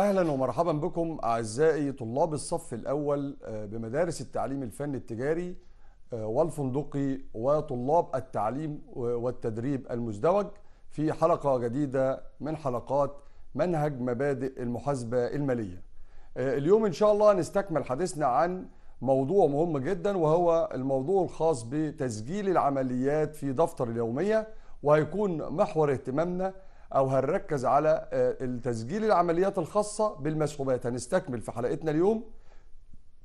اهلا ومرحبا بكم اعزائي طلاب الصف الاول آه، بمدارس التعليم الفني التجاري آه، والفندقي وطلاب التعليم والتدريب المزدوج في حلقه جديده من حلقات منهج مبادئ المحاسبه الماليه. آه، اليوم ان شاء الله نستكمل حديثنا عن موضوع مهم جدا وهو الموضوع الخاص بتسجيل العمليات في دفتر اليوميه وهيكون محور اهتمامنا او هنركز على آه، تسجيل العمليات الخاصه بالمسحوبات هنستكمل في حلقتنا اليوم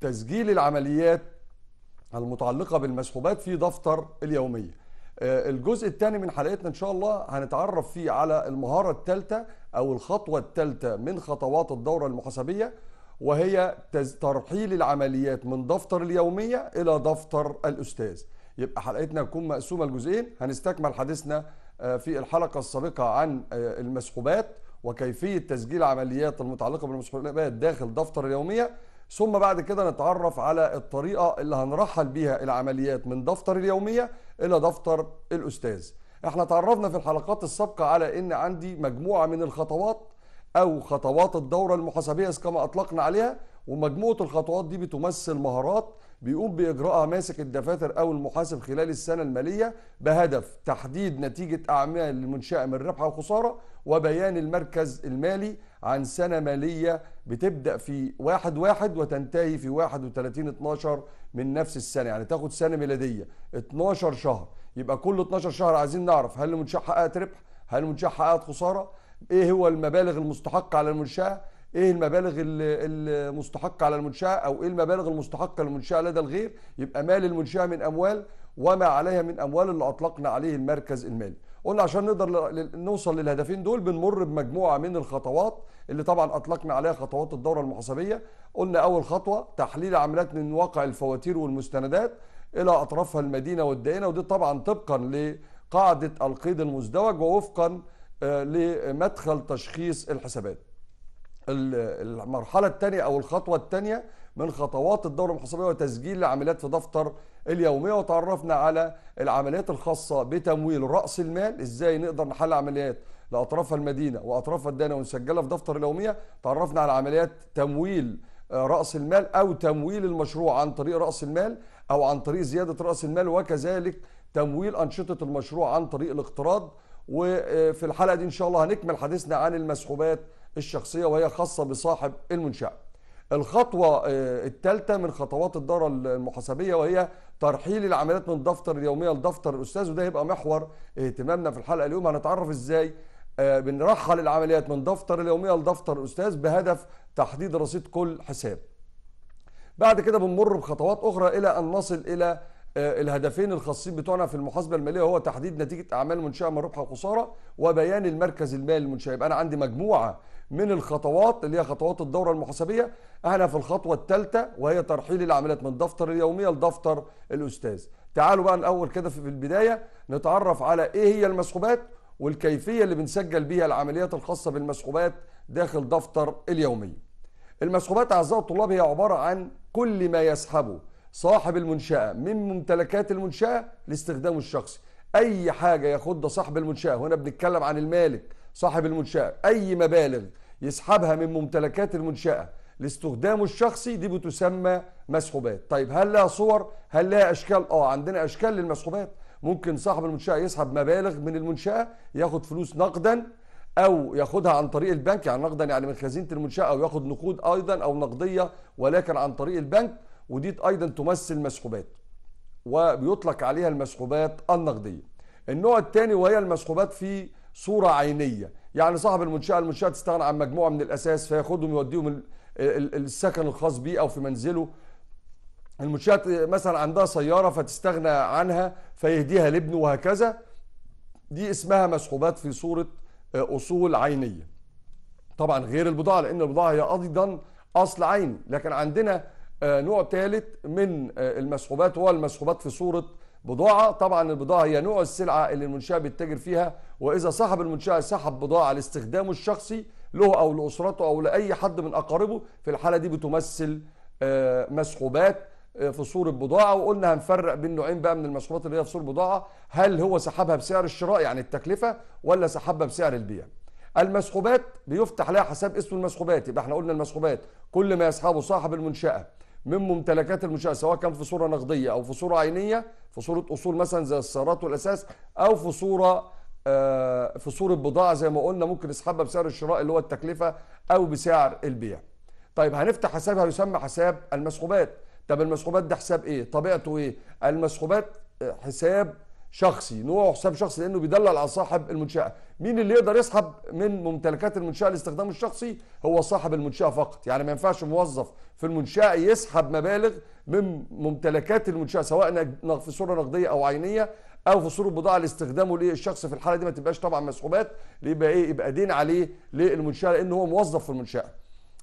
تسجيل العمليات المتعلقه بالمسحوبات في دفتر اليوميه آه، الجزء الثاني من حلقتنا ان شاء الله هنتعرف فيه على المهاره الثالثه او الخطوه الثالثه من خطوات الدوره المحاسبيه وهي ترحيل العمليات من دفتر اليوميه الى دفتر الاستاذ يبقى حلقتنا تكون مقسومه لجزئين هنستكمل حديثنا آه، في الحلقة السابقة عن آه، المسحوبات وكيفية تسجيل عمليات المتعلقة بالمسحوبات داخل دفتر اليومية ثم بعد كده نتعرف على الطريقة اللي هنرحل بيها العمليات من دفتر اليومية إلى دفتر الأستاذ احنا تعرفنا في الحلقات السابقة على ان عندي مجموعة من الخطوات او خطوات الدورة المحاسبية كما اطلقنا عليها ومجموعة الخطوات دي بتمثل مهارات بيقوم باجراءها ماسك الدفاتر او المحاسب خلال السنه الماليه بهدف تحديد نتيجه اعمال المنشاه من ربح وخساره وبيان المركز المالي عن سنه ماليه بتبدا في 1 1 وتنتهي في 31 12 من نفس السنه يعني تاخد سنه ميلاديه 12 شهر يبقى كل 12 شهر عايزين نعرف هل المنشاه حققت ربح هل المنشاه حققت خساره ايه هو المبالغ المستحقه على المنشاه ايه المبالغ المستحقه على المنشاه او ايه المبالغ المستحقه للمنشاه لدى الغير يبقى مال المنشاه من اموال وما عليها من اموال اللي اطلقنا عليه المركز المالي قلنا عشان نقدر نوصل للهدفين دول بنمر بمجموعه من الخطوات اللي طبعا اطلقنا عليها خطوات الدوره المحاسبيه قلنا اول خطوه تحليل عملات من واقع الفواتير والمستندات الى اطرافها المدينه والدائنه ودي طبعا طبقا لقاعده القيد المزدوج ووفقا آه، لمدخل تشخيص الحسابات المرحله الثانيه او الخطوه الثانيه من خطوات الدوره المحاسبيه وتسجيل العمليات في دفتر اليوميه وتعرفنا على العمليات الخاصه بتمويل راس المال ازاي نقدر نحل عمليات لاطرافها المدينه واطرافها الدانه ونسجلها في دفتر اليوميه تعرفنا على عمليات تمويل آه، راس المال او تمويل المشروع عن طريق راس المال او عن طريق زياده راس المال وكذلك تمويل انشطه المشروع عن طريق الاقتراض وفي آه، الحلقه دي ان شاء الله هنكمل حديثنا عن المسحوبات الشخصية وهي خاصة بصاحب المنشأة الخطوة آه، الثالثة من خطوات الدورة المحاسبية وهي ترحيل العمليات من الدفتر اليومية لدفتر الأستاذ وده هيبقى محور اهتمامنا في الحلقة اليوم هنتعرف ازاي آه، بنرحل العمليات من دفتر اليومية لدفتر الأستاذ بهدف تحديد رصيد كل حساب بعد كده بنمر بخطوات أخرى إلى أن نصل إلى آه، الهدفين الخاصين بتوعنا في المحاسبه الماليه هو تحديد نتيجه اعمال منشاه من ربح وخساره وبيان المركز المالي للمنشاه يبقى انا عندي مجموعه من الخطوات اللي هي خطوات الدورة المحاسبية احنا في الخطوة الثالثة وهي ترحيل العمليات من دفتر اليومية لدفتر الأستاذ تعالوا بقى الأول كده في البداية نتعرف على ايه هي المسحوبات والكيفية اللي بنسجل بيها العمليات الخاصة بالمسحوبات داخل دفتر اليومية المسحوبات أعزائي الطلاب هي عبارة عن كل ما يسحبه صاحب المنشأة من ممتلكات المنشأة لاستخدامه الشخصي أي حاجة ياخدها صاحب المنشأة هنا بنتكلم عن المالك صاحب المنشأة أي مبالغ يسحبها من ممتلكات المنشأة لاستخدامه الشخصي دي بتسمى مسحوبات طيب هل لها صور هل لها أشكال آه عندنا أشكال للمسحوبات ممكن صاحب المنشأة يسحب مبالغ من المنشأة ياخد فلوس نقدا او ياخدها عن طريق البنك يعني نقدا يعني من خزينه المنشاه او ياخد نقود ايضا او نقديه ولكن عن طريق البنك ودي ايضا تمثل مسحوبات وبيطلق عليها المسحوبات النقديه النوع الثاني وهي المسحوبات في صورة عينية يعني صاحب المنشأة المنشأة تستغنى عن مجموعة من الأساس فياخدهم يوديهم السكن الخاص بيه أو في منزله المنشأة مثلا عندها سيارة فتستغنى عنها فيهديها لابنه وهكذا دي اسمها مسحوبات في صورة آه، أصول عينية طبعا غير البضاعة لأن البضاعة هي أيضا أصل عيني لكن عندنا آه، نوع ثالث من آه، المسحوبات هو المسحوبات في صورة بضاعة طبعا البضاعة هي نوع السلعة اللي المنشأة بيتاجر فيها وإذا صاحب المنشأة سحب بضاعة لاستخدامه الشخصي له أو لأسرته أو لأي حد من أقاربه في الحالة دي بتمثل آه، مسحوبات آه، في صورة بضاعة وقلنا هنفرق بين نوعين بقى من المسحوبات اللي هي في صورة بضاعة هل هو سحبها بسعر الشراء يعني التكلفة ولا سحبها بسعر البيع المسحوبات بيفتح لها حساب اسمه المسحوبات يبقى احنا قلنا المسحوبات كل ما يسحبه صاحب المنشأة من ممتلكات المنشاه سواء كان في صوره نقديه او في صوره عينيه في صوره اصول مثلا زي السيارات والاساس او في صوره آه، في صوره بضاعه زي ما قلنا ممكن نسحبها بسعر الشراء اللي هو التكلفه او بسعر البيع. طيب هنفتح حساب هيسمى حساب المسحوبات. طب المسحوبات ده حساب ايه؟ طبيعته ايه؟ المسحوبات آه، حساب شخصي نوعه حساب شخصي لانه بيدلل على صاحب المنشاه مين اللي يقدر يسحب من ممتلكات المنشاه لاستخدامه الشخصي هو صاحب المنشاه فقط يعني ما ينفعش موظف في المنشاه يسحب مبالغ من ممتلكات المنشاه سواء في صوره نقديه او عينيه او في صوره بضاعه لاستخدامه الشخص في الحاله دي ما تبقاش طبعا مسحوبات يبقى ايه يبقى دين عليه للمنشاه لان هو موظف في المنشاه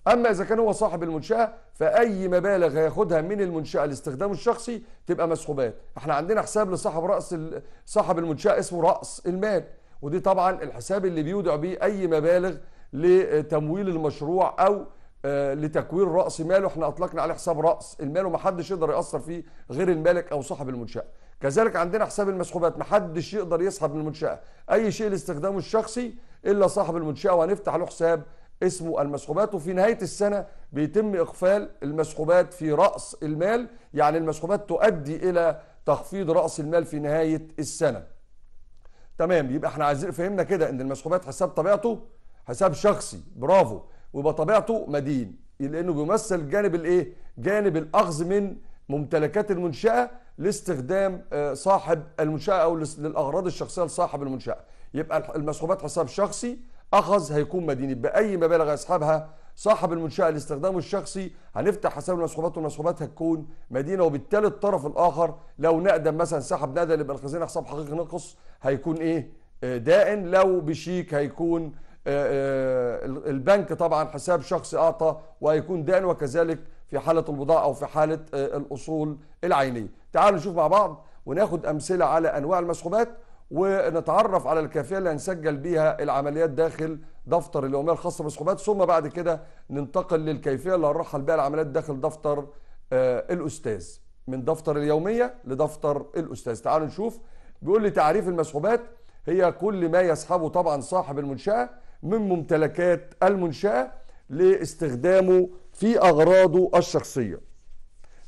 اما اذا كان هو صاحب المنشاه فاي مبالغ هياخدها من المنشاه لاستخدامه الشخصي تبقى مسحوبات احنا عندنا حساب لصاحب راس صاحب المنشاه اسمه راس المال ودي طبعا الحساب اللي بيودع بيه اي مبالغ لتمويل المشروع او آه، لتكوين راس ماله احنا اطلقنا عليه حساب راس المال ومحدش يقدر ياثر فيه غير المالك او صاحب المنشاه كذلك عندنا حساب المسحوبات محدش يقدر يسحب من المنشاه اي شيء لاستخدامه الشخصي الا صاحب المنشاه وهنفتح له حساب اسمه المسحوبات وفي نهاية السنة بيتم إقفال المسحوبات في رأس المال يعني المسحوبات تؤدي إلى تخفيض رأس المال في نهاية السنة تمام يبقى احنا عايزين فهمنا كده ان المسحوبات حساب طبيعته حساب شخصي برافو ويبقى طبيعته مدين لانه بيمثل جانب الايه جانب الاخذ من ممتلكات المنشاه لاستخدام آه، صاحب المنشاه او للاغراض الشخصيه لصاحب المنشاه يبقى المسحوبات حساب شخصي اخذ هيكون مديني باي مبالغ يسحبها صاحب المنشاه لاستخدامه الشخصي هنفتح حساب المسحوبات والمسحوبات هتكون مدينه وبالتالي الطرف الاخر لو نقدم مثلا سحب نقدم يبقى الخزينه حساب حقيقي نقص هيكون ايه آه، دائن لو بشيك هيكون آه، آه، البنك طبعا حساب شخصي اعطى وهيكون دائن وكذلك في حاله البضاعه او في حاله الاصول العينيه تعالوا نشوف مع بعض وناخد امثله على انواع المسحوبات ونتعرف على الكافيه اللي هنسجل بيها العمليات داخل دفتر اليوميه الخاصه بالسحوبات ثم بعد كده ننتقل للكيفيه اللي هنرحل بيها العمليات داخل دفتر آه، الاستاذ من دفتر اليوميه لدفتر الاستاذ تعالوا نشوف بيقول لي تعريف المسحوبات هي كل ما يسحبه طبعا صاحب المنشاه من ممتلكات المنشاه لاستخدامه في اغراضه الشخصيه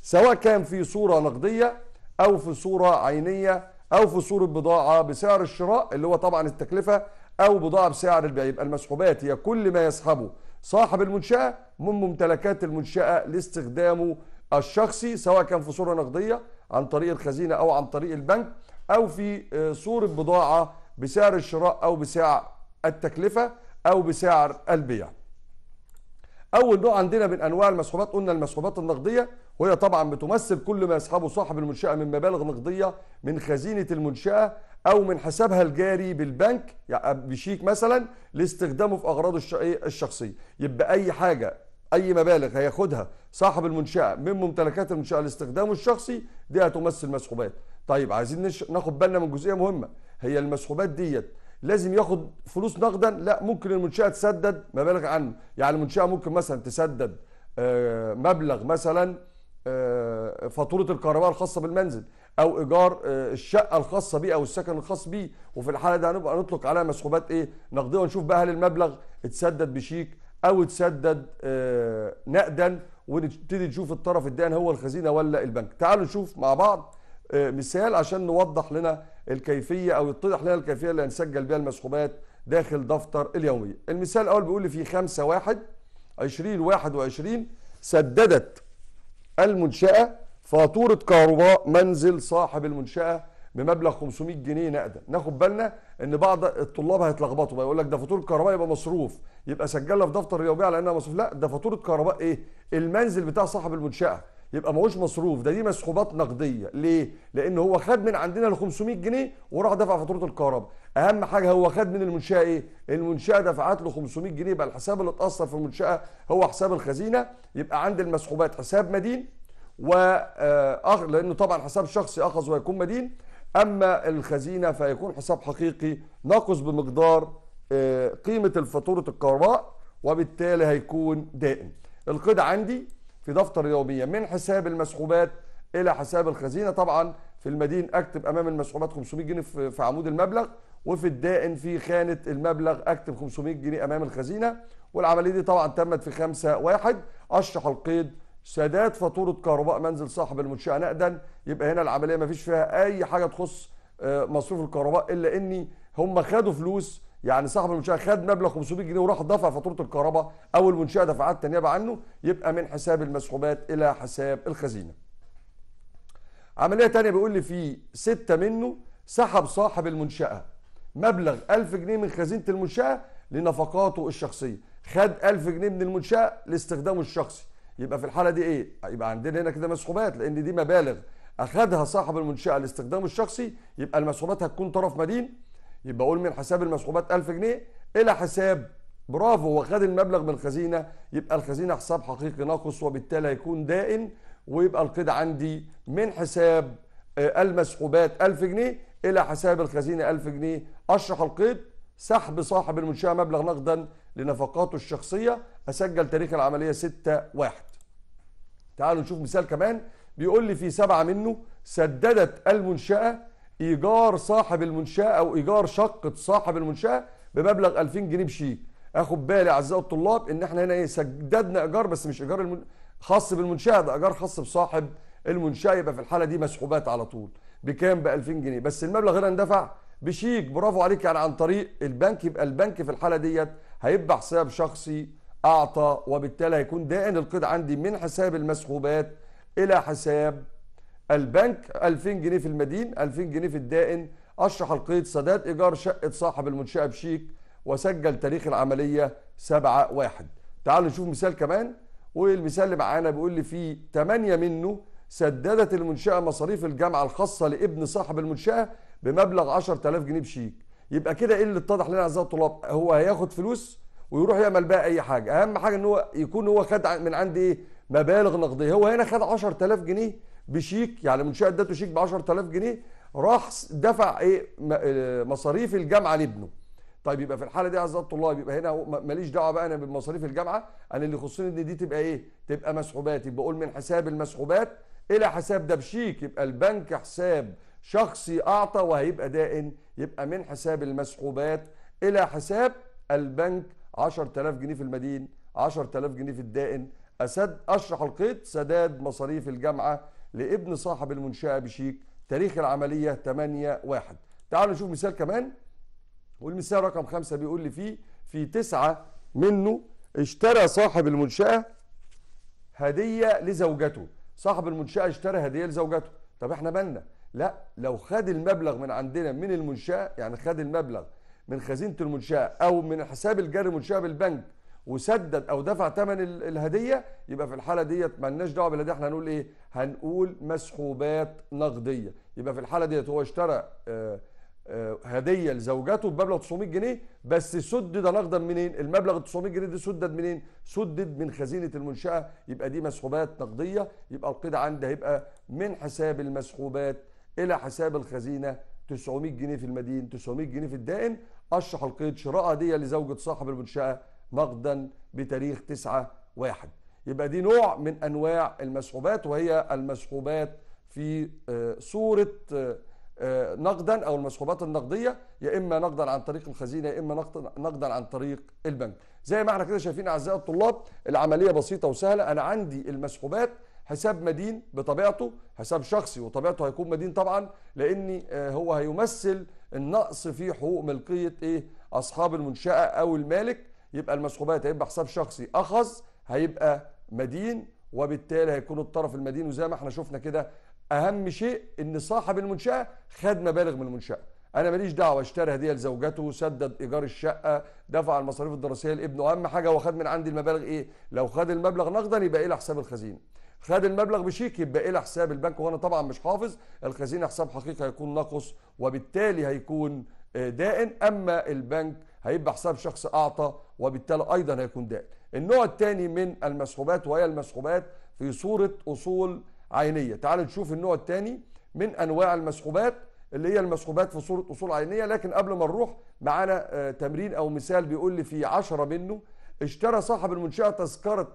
سواء كان في صوره نقديه او في صوره عينيه او في صوره بضاعه بسعر الشراء اللي هو طبعا التكلفه او بضاعه بسعر البيع يبقى المسحوبات هي كل ما يسحبه صاحب المنشاه من ممتلكات المنشاه لاستخدامه الشخصي سواء كان في صوره نقديه عن طريق الخزينه او عن طريق البنك او في آه، صوره بضاعه بسعر الشراء او بسعر التكلفه او بسعر البيع. اول نوع عندنا من انواع المسحوبات قلنا المسحوبات النقديه وهي طبعا بتمثل كل ما يسحبه صاحب المنشأة من مبالغ نقدية من خزينة المنشأة أو من حسابها الجاري بالبنك يعني بشيك مثلا لاستخدامه في أغراضه إيه، الشخصية يبقى أي حاجة أي مبالغ هياخدها صاحب المنشأة من ممتلكات المنشأة لاستخدامه الشخصي دي هتمثل مسحوبات طيب عايزين ناخد بالنا من جزئية مهمة هي المسحوبات ديت لازم ياخد فلوس نقدا لا ممكن المنشأة تسدد مبالغ عنه يعني المنشأة ممكن مثلا تسدد آه، مبلغ مثلا آه، فاتوره الكهرباء الخاصه بالمنزل او ايجار آه، الشقه الخاصه بيه او السكن الخاص بيه وفي الحاله دي هنبقى نطلق عليها مسحوبات ايه نقديه ونشوف بقى هل المبلغ اتسدد بشيك او اتسدد آه، نقدا ونبتدي نشوف الطرف الدائن هو الخزينه ولا البنك تعالوا نشوف مع بعض مثال عشان نوضح لنا الكيفيه او يتضح لنا الكيفيه اللي هنسجل بها المسحوبات داخل دفتر اليوميه المثال الاول بيقول لي في 5 1 20 21 سددت المنشأة فاتورة كهرباء منزل صاحب المنشأة بمبلغ 500 جنيه نقدا ناخد بالنا ان بعض الطلاب هيتلخبطوا بقى يقول لك ده فاتوره كهرباء يبقى مصروف يبقى سجلها في دفتر الرياضيه على انها مصروف لا ده فاتوره كهرباء ايه المنزل بتاع صاحب المنشاه يبقى ماهوش مصروف ده دي مسحوبات نقديه ليه لان هو خد من عندنا ال 500 جنيه وراح دفع فاتوره الكهرباء اهم حاجه هو خد من المنشاه ايه المنشاه دفعت له 500 جنيه يبقى الحساب اللي اتاثر في المنشاه هو حساب الخزينه يبقى عند المسحوبات حساب مدين و آه، لانه طبعا حساب شخصي اخذ ويكون مدين اما الخزينه فيكون حساب حقيقي ناقص بمقدار آه، قيمه الفاتوره الكهرباء وبالتالي هيكون دائم القيد عندي في دفتر يوميا من حساب المسحوبات الى حساب الخزينه طبعا في المدين اكتب امام المسحوبات 500 جنيه في عمود المبلغ وفي الدائن في خانه المبلغ اكتب 500 جنيه امام الخزينه والعمليه دي طبعا تمت في 5 1 اشرح القيد سداد فاتوره كهرباء منزل صاحب المنشاه نقدا يبقى هنا العمليه ما فيش فيها اي حاجه تخص آه، مصروف الكهرباء الا اني هم خدوا فلوس يعني صاحب المنشاه خد مبلغ 500 جنيه وراح دفع فاتوره الكهرباء او المنشاه دفعات نيابه عنه يبقى من حساب المسحوبات الى حساب الخزينه. عمليه ثانيه بيقول لي في سته منه سحب صاحب المنشاه مبلغ 1000 جنيه من خزينه المنشاه لنفقاته الشخصيه، خد 1000 جنيه من المنشاه لاستخدامه الشخصي، يبقى في الحاله دي ايه؟ يبقى عندنا هنا كده مسحوبات لان دي مبالغ اخذها صاحب المنشاه لاستخدامه الشخصي يبقى المسحوبات هتكون طرف مدين يبقى اقول من حساب المسحوبات 1000 جنيه الى حساب برافو هو خد المبلغ من الخزينه يبقى الخزينه حساب حقيقي ناقص وبالتالي هيكون دائن ويبقى القيد عندي من حساب آه، المسحوبات 1000 جنيه الى حساب الخزينه 1000 جنيه اشرح القيد سحب صاحب المنشاه مبلغ نقدا لنفقاته الشخصيه اسجل تاريخ العمليه 6 1 تعالوا نشوف مثال كمان بيقول لي في سبعه منه سددت المنشاه ايجار صاحب المنشاه او ايجار شقه صاحب المنشاه بمبلغ 2000 جنيه بشيك اخد بالي اعزائي الطلاب ان احنا هنا ايه سددنا ايجار بس مش ايجار المن... خاص بالمنشاه ده ايجار خاص بصاحب المنشاه يبقى في الحاله دي مسحوبات على طول بكام ب 2000 جنيه بس المبلغ هنا اندفع بشيك برافو عليك يعني عن طريق البنك يبقى البنك في الحاله ديت هيبقى حساب شخصي اعطى وبالتالي هيكون دائن القيد عندي من حساب المسحوبات الى حساب البنك 2000 جنيه في المدين 2000 جنيه في الدائن اشرح القيد سداد إيجار شقة صاحب المنشأة بشيك وسجل تاريخ العملية 7 1 تعالوا نشوف مثال كمان والمثال اللي معانا بيقول لي في 8 منه سددت المنشأة مصاريف الجامعة الخاصة لابن صاحب المنشأة بمبلغ 10000 جنيه بشيك يبقى كده ايه اللي اتضح لنا اعزائي الطلاب هو هياخد فلوس ويروح يعمل بقى اي حاجه اهم حاجه ان هو يكون هو خد من عندي ايه مبالغ نقديه هو هنا خد 10000 جنيه بشيك يعني منشاه ادته شيك ب 10000 جنيه راح دفع ايه آه، مصاريف الجامعه لابنه طيب يبقى في الحاله دي اعزائي الطلاب يبقى هنا ماليش دعوه بقى انا بمصاريف الجامعه انا اللي يخصني ان دي تبقى ايه تبقى مسحوبات يبقى اقول من حساب المسحوبات الى حساب ده بشيك يبقى البنك حساب شخصي اعطى وهيبقى دائن يبقى من حساب المسحوبات الى حساب البنك 10000 جنيه في المدين 10000 جنيه في الدائن أسد أشرح القيد سداد مصاريف الجامعة لابن صاحب المنشأة بشيك تاريخ العملية 8 1 تعالوا نشوف مثال كمان والمثال رقم خمسة بيقول لي فيه في تسعة منه اشترى صاحب المنشأة هدية لزوجته صاحب المنشأة اشترى هدية لزوجته طب احنا بالنا لا لو خد المبلغ من عندنا من المنشأة يعني خد المبلغ من خزينة المنشأة أو من حساب الجار المنشأة بالبنك وسدد او دفع ثمن الهديه يبقى في الحاله ديت مالناش دعوه بالهديه احنا هنقول ايه؟ هنقول مسحوبات نقديه يبقى في الحاله ديت هو اشترى آه، آه، هديه لزوجته بمبلغ 900 جنيه بس سدد نقدا منين؟ المبلغ ال 900 جنيه ده سدد منين؟ سدد من خزينه المنشاه يبقى دي مسحوبات نقديه يبقى القيد عندها هيبقى من حساب المسحوبات الى حساب الخزينه 900 جنيه في المدين 900 جنيه في الدائن اشرح القيد شراء هديه لزوجه صاحب المنشاه نقدا بتاريخ 9 1 يبقى دي نوع من انواع المسحوبات وهي المسحوبات في آه، صوره آه، آه، نقدا او المسحوبات النقديه يا اما نقدا عن طريق الخزينه يا اما نقدا عن طريق البنك زي ما احنا كده شايفين اعزائي الطلاب العمليه بسيطه وسهله انا عندي المسحوبات حساب مدين بطبيعته حساب شخصي وطبيعته هيكون مدين طبعا لان هو هيمثل النقص في حقوق ملكيه ايه اصحاب المنشاه او المالك يبقى المسحوبات هيبقى حساب شخصي اخص هيبقى مدين وبالتالي هيكون الطرف المدين وزي ما احنا شفنا كده اهم شيء ان صاحب المنشاه خد مبالغ من المنشاه انا ماليش دعوه اشترى هديه لزوجته سدد ايجار الشقه دفع المصاريف الدراسيه لابنه اهم حاجه هو خد من عندي المبالغ ايه لو خد المبلغ نقدا يبقى الى إيه حساب الخزينه خد المبلغ بشيك يبقى الى إيه حساب البنك وانا طبعا مش حافظ الخزينه حساب حقيقي هيكون ناقص وبالتالي هيكون آه، دائن اما البنك هيبقى حساب شخص اعطى وبالتالي ايضا هيكون دال النوع الثاني من المسحوبات وهي المسحوبات في صوره اصول عينيه تعال نشوف النوع الثاني من انواع المسحوبات اللي هي المسحوبات في صوره اصول عينيه لكن قبل ما نروح معانا آه، تمرين او مثال بيقول لي في 10 منه اشترى صاحب المنشاه تذكره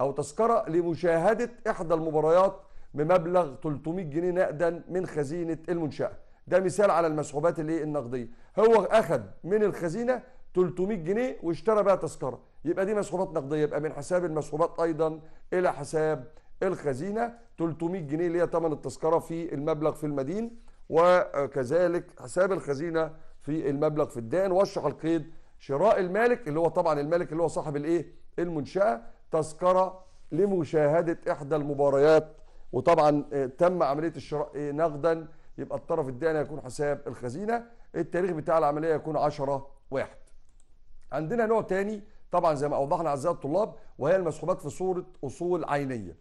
او تذكره لمشاهده احدى المباريات بمبلغ 300 جنيه نقدا من خزينه المنشاه ده مثال على المسحوبات الايه النقديه هو اخذ من الخزينه 300 جنيه واشترى بقى تذكره يبقى دي مسحوبات نقديه يبقى من حساب المسحوبات ايضا الى حساب الخزينه 300 جنيه اللي هي ثمن التذكره في المبلغ في المدين وكذلك حساب الخزينه في المبلغ في الدائن واشرح القيد شراء المالك اللي هو طبعا المالك اللي هو صاحب الايه المنشاه تذكره لمشاهده احدى المباريات وطبعا آه، تم عمليه الشراء آه، نقدا يبقى الطرف الداني هيكون حساب الخزينه التاريخ بتاع العمليه يكون 10 واحد عندنا نوع تاني طبعا زي ما اوضحنا اعزائي الطلاب وهي المسحوبات في صوره اصول عينيه.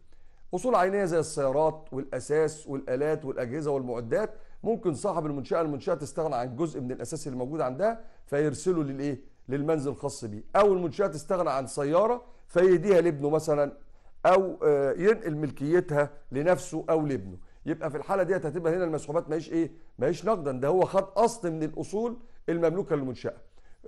اصول عينيه زي السيارات والاساس والالات والاجهزه والمعدات ممكن صاحب المنشاه المنشاه تستغنى عن جزء من الاساس اللي موجود عندها فيرسله للايه؟ للمنزل الخاص بيه، او المنشاه تستغنى عن سياره فيديها لابنه مثلا او آه، ينقل ملكيتها لنفسه او لابنه. يبقى في الحاله ديت هتبقى هنا المسحوبات ماهيش ايه؟ ماهيش نقدا ده هو خد اصل من الاصول المملوكه للمنشاه.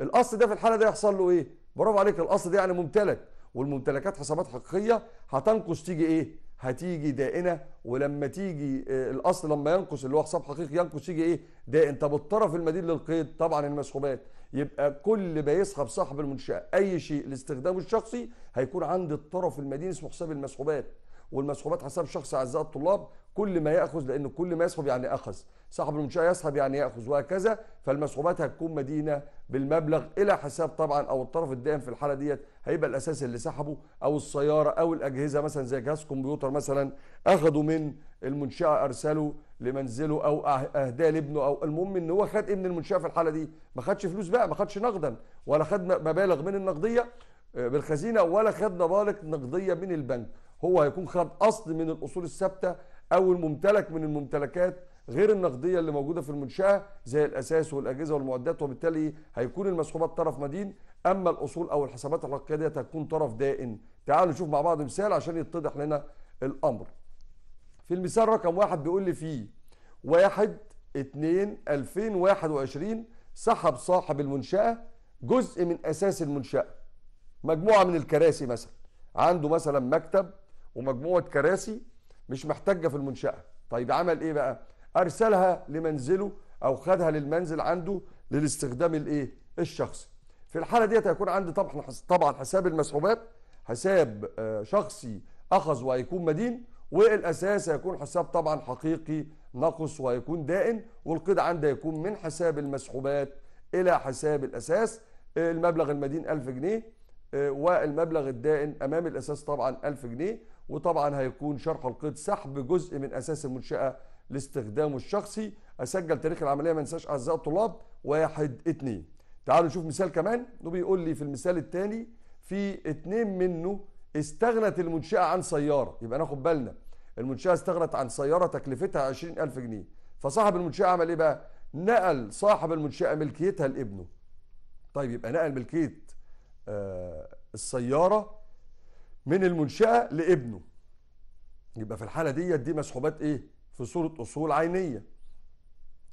الاصل ده في الحاله دي يحصل له ايه برافو عليك الاصل ده يعني ممتلك والممتلكات حسابات حقيقيه هتنقص تيجي ايه هتيجي دائنه ولما تيجي آه، الاصل لما ينقص اللي هو حساب حقيقي ينقص يجي ايه دائن طب الطرف المدين للقيد طبعا المسحوبات يبقى كل ما يسحب صاحب المنشاه اي شيء لاستخدامه الشخصي هيكون عند الطرف المدين اسمه حساب المسحوبات والمسحوبات حسب شخص اعزائي الطلاب كل ما ياخذ لان كل ما يسحب يعني اخذ صاحب المنشاه يسحب يعني ياخذ وهكذا فالمسحوبات هتكون مدينه بالمبلغ الى حساب طبعا او الطرف الدائم في الحاله ديت هيبقى الاساس اللي سحبه او السياره او الاجهزه مثلا زي جهاز كمبيوتر مثلا اخذه من المنشاه ارسله لمنزله او أه-، اهداه لابنه او المهم ان هو خد ابن المنشاه في الحاله دي ما خدش فلوس بقى ما خدش نقدا ولا خد مبالغ من النقديه آه، بالخزينه ولا خد مبالغ نقديه من البنك هو هيكون خد اصل من الاصول الثابته او الممتلك من الممتلكات غير النقديه اللي موجوده في المنشاه زي الاساس والاجهزه والمعدات وبالتالي هيكون المسحوبات طرف مدين اما الاصول او الحسابات الحقيقيه ديت هتكون طرف دائن تعالوا نشوف مع بعض مثال عشان يتضح لنا الامر في المثال رقم واحد بيقول لي فيه واحد اتنين الفين واحد وعشرين سحب صاحب المنشأة جزء من أساس المنشأة مجموعة من الكراسي مثلا عنده مثلا مكتب ومجموعه كراسي مش محتاجه في المنشاه طيب عمل ايه بقى ارسلها لمنزله او خدها للمنزل عنده للاستخدام الايه الشخصي في الحاله ديت هيكون عندي طبعا طبعا حساب المسحوبات حساب آه، شخصي اخذ وهيكون مدين والاساس هيكون حساب طبعا حقيقي نقص وهيكون دائن والقيد عنده هيكون من حساب المسحوبات الى حساب الاساس المبلغ المدين 1000 جنيه آه، والمبلغ الدائن امام الاساس طبعا 1000 جنيه وطبعا هيكون شرح القيد سحب جزء من اساس المنشاه لاستخدامه الشخصي اسجل تاريخ العمليه ما انساش اعزائي الطلاب واحد اتنين تعالوا نشوف مثال كمان وبيقول لي في المثال الثاني في اتنين منه استغنت المنشاه عن سياره يبقى ناخد بالنا المنشاه استغنت عن سياره تكلفتها 20000 جنيه فصاحب المنشاه عمل ايه بقى نقل صاحب المنشاه ملكيتها لابنه طيب يبقى نقل ملكيه آه، السياره من المنشاه لابنه يبقى في الحاله ديت دي مسحوبات ايه في صوره اصول عينيه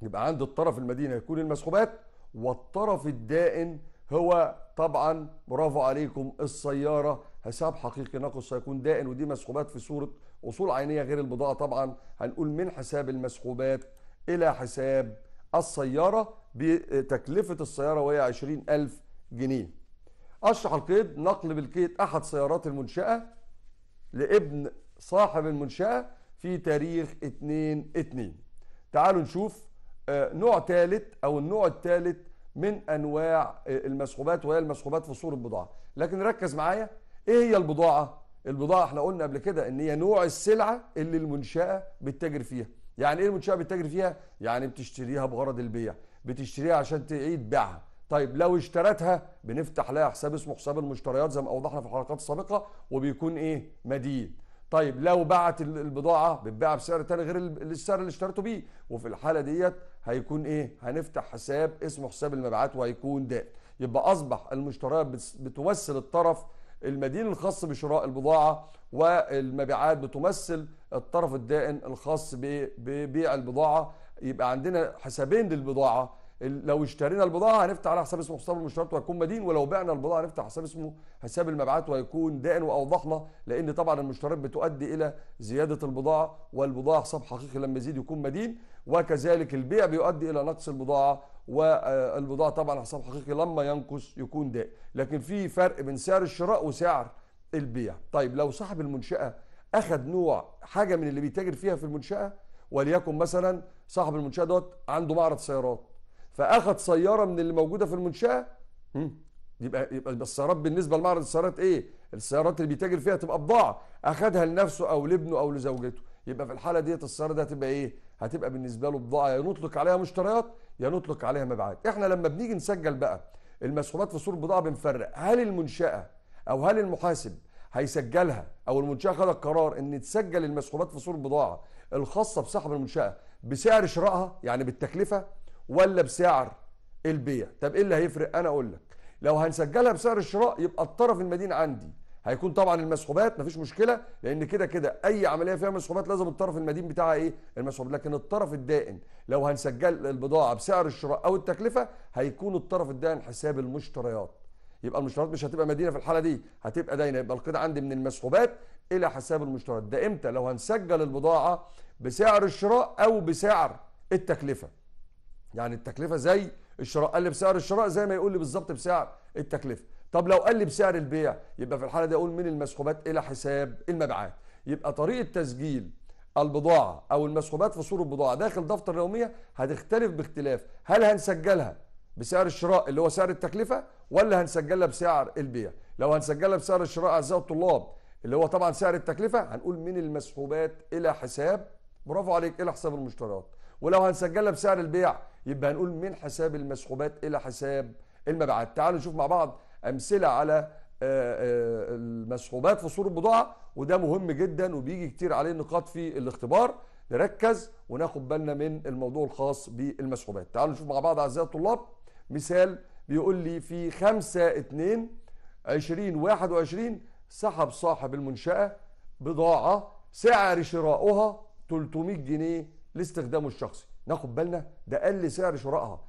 يبقى عند الطرف المدينه يكون المسحوبات والطرف الدائن هو طبعا برافو عليكم السياره حساب حقيقي ناقص سيكون دائن ودي مسحوبات في صوره اصول عينيه غير البضاعه طبعا هنقول من حساب المسحوبات الى حساب السياره بتكلفه السياره وهي 20000 جنيه أشرح القيد نقل بالقيد أحد سيارات المنشأة لابن صاحب المنشأة في تاريخ 2 2 تعالوا نشوف آه، نوع ثالث أو النوع الثالث من أنواع آه، المسحوبات وهي المسحوبات في صورة بضاعة لكن ركز معايا إيه هي البضاعة؟ البضاعة احنا قلنا قبل كده إن هي نوع السلعة اللي المنشأة بتتاجر فيها يعني إيه المنشأة بتتاجر فيها؟ يعني بتشتريها بغرض البيع بتشتريها عشان تعيد بيعها طيب لو اشترتها بنفتح لها حساب اسمه حساب المشتريات زي ما اوضحنا في الحلقات السابقه وبيكون ايه مدين طيب لو بعت البضاعه بتباع بسعر تاني غير السعر اللي اشترته بيه وفي الحاله ديت هيكون ايه هنفتح حساب اسمه حساب المبيعات وهيكون دائم يبقى اصبح المشتريات بتمثل الطرف المدين الخاص بشراء البضاعه والمبيعات بتمثل الطرف الدائن الخاص ببيع البضاعه يبقى عندنا حسابين للبضاعه لو اشترينا البضاعه هنفتح على حساب اسمه حساب المشتريات وهيكون مدين ولو بعنا البضاعه هنفتح حساب اسمه حساب المبيعات وهيكون دائن واوضحنا لان طبعا المشتريات بتؤدي الى زياده البضاعه والبضاعه حساب حقيقي لما يزيد يكون مدين وكذلك البيع بيؤدي الى نقص البضاعه والبضاعه طبعا حساب حقيقي لما ينقص يكون دائن لكن في فرق بين سعر الشراء وسعر البيع طيب لو صاحب المنشاه اخذ نوع حاجه من اللي بيتاجر فيها في المنشاه وليكن مثلا صاحب المنشاه دوت عنده معرض سيارات فاخذ سياره من اللي موجوده في المنشاه يبقى يبقى السيارات بالنسبه لمعرض السيارات ايه؟ السيارات اللي بيتاجر فيها تبقى بضاعه اخذها لنفسه او لابنه او لزوجته يبقى في الحاله ديت السياره دي هتبقى ايه؟ هتبقى بالنسبه له بضاعه يا نطلق عليها مشتريات يا نطلق عليها مبيعات احنا لما بنيجي نسجل بقى المسحوبات في صور بضاعه بنفرق هل المنشاه او هل المحاسب هيسجلها او المنشاه خدت قرار ان تسجل المسحوبات في صور بضاعه الخاصه بصاحب المنشاه بسعر شرائها يعني بالتكلفه ولا بسعر البيع طب ايه اللي هيفرق انا اقول لك لو هنسجلها بسعر الشراء يبقى الطرف المدين عندي هيكون طبعا المسحوبات مفيش مشكله لان كده كده اي عمليه فيها مسحوبات لازم الطرف المدين بتاعها ايه المسحوب لكن الطرف الدائن لو هنسجل البضاعه بسعر الشراء او التكلفه هيكون الطرف الدائن حساب المشتريات يبقى المشتريات مش هتبقى مدينه في الحاله دي هتبقى داينه يبقى القيد عندي من المسحوبات الى حساب المشتريات ده امتى لو هنسجل البضاعه بسعر الشراء او بسعر التكلفه يعني التكلفه زي الشراء قال لي بسعر الشراء زي ما يقول لي بالظبط بسعر التكلفه طب لو قال لي بسعر البيع يبقى في الحاله دي اقول من المسحوبات الى حساب المبيعات يبقى طريقه تسجيل البضاعه او المسحوبات في صوره البضاعه داخل دفتر اليوميه هتختلف باختلاف هل هنسجلها بسعر الشراء اللي هو سعر التكلفه ولا هنسجلها بسعر البيع لو هنسجلها بسعر الشراء اعزائي الطلاب اللي هو طبعا سعر التكلفه هنقول من المسحوبات الى حساب برافو عليك الى حساب المشتريات ولو هنسجلها بسعر البيع يبقى هنقول من حساب المسحوبات الى حساب المبيعات تعالوا نشوف مع بعض امثله على آه، آه، المسحوبات في صور البضاعه وده مهم جدا وبيجي كتير عليه نقاط في الاختبار نركز وناخد بالنا من الموضوع الخاص بالمسحوبات تعالوا نشوف مع بعض اعزائي الطلاب مثال بيقول لي في 5 2 20 21 سحب صاحب المنشأة بضاعة سعر شراؤها 300 جنيه لاستخدامه الشخصي ناخد بالنا ده قل سعر شرائها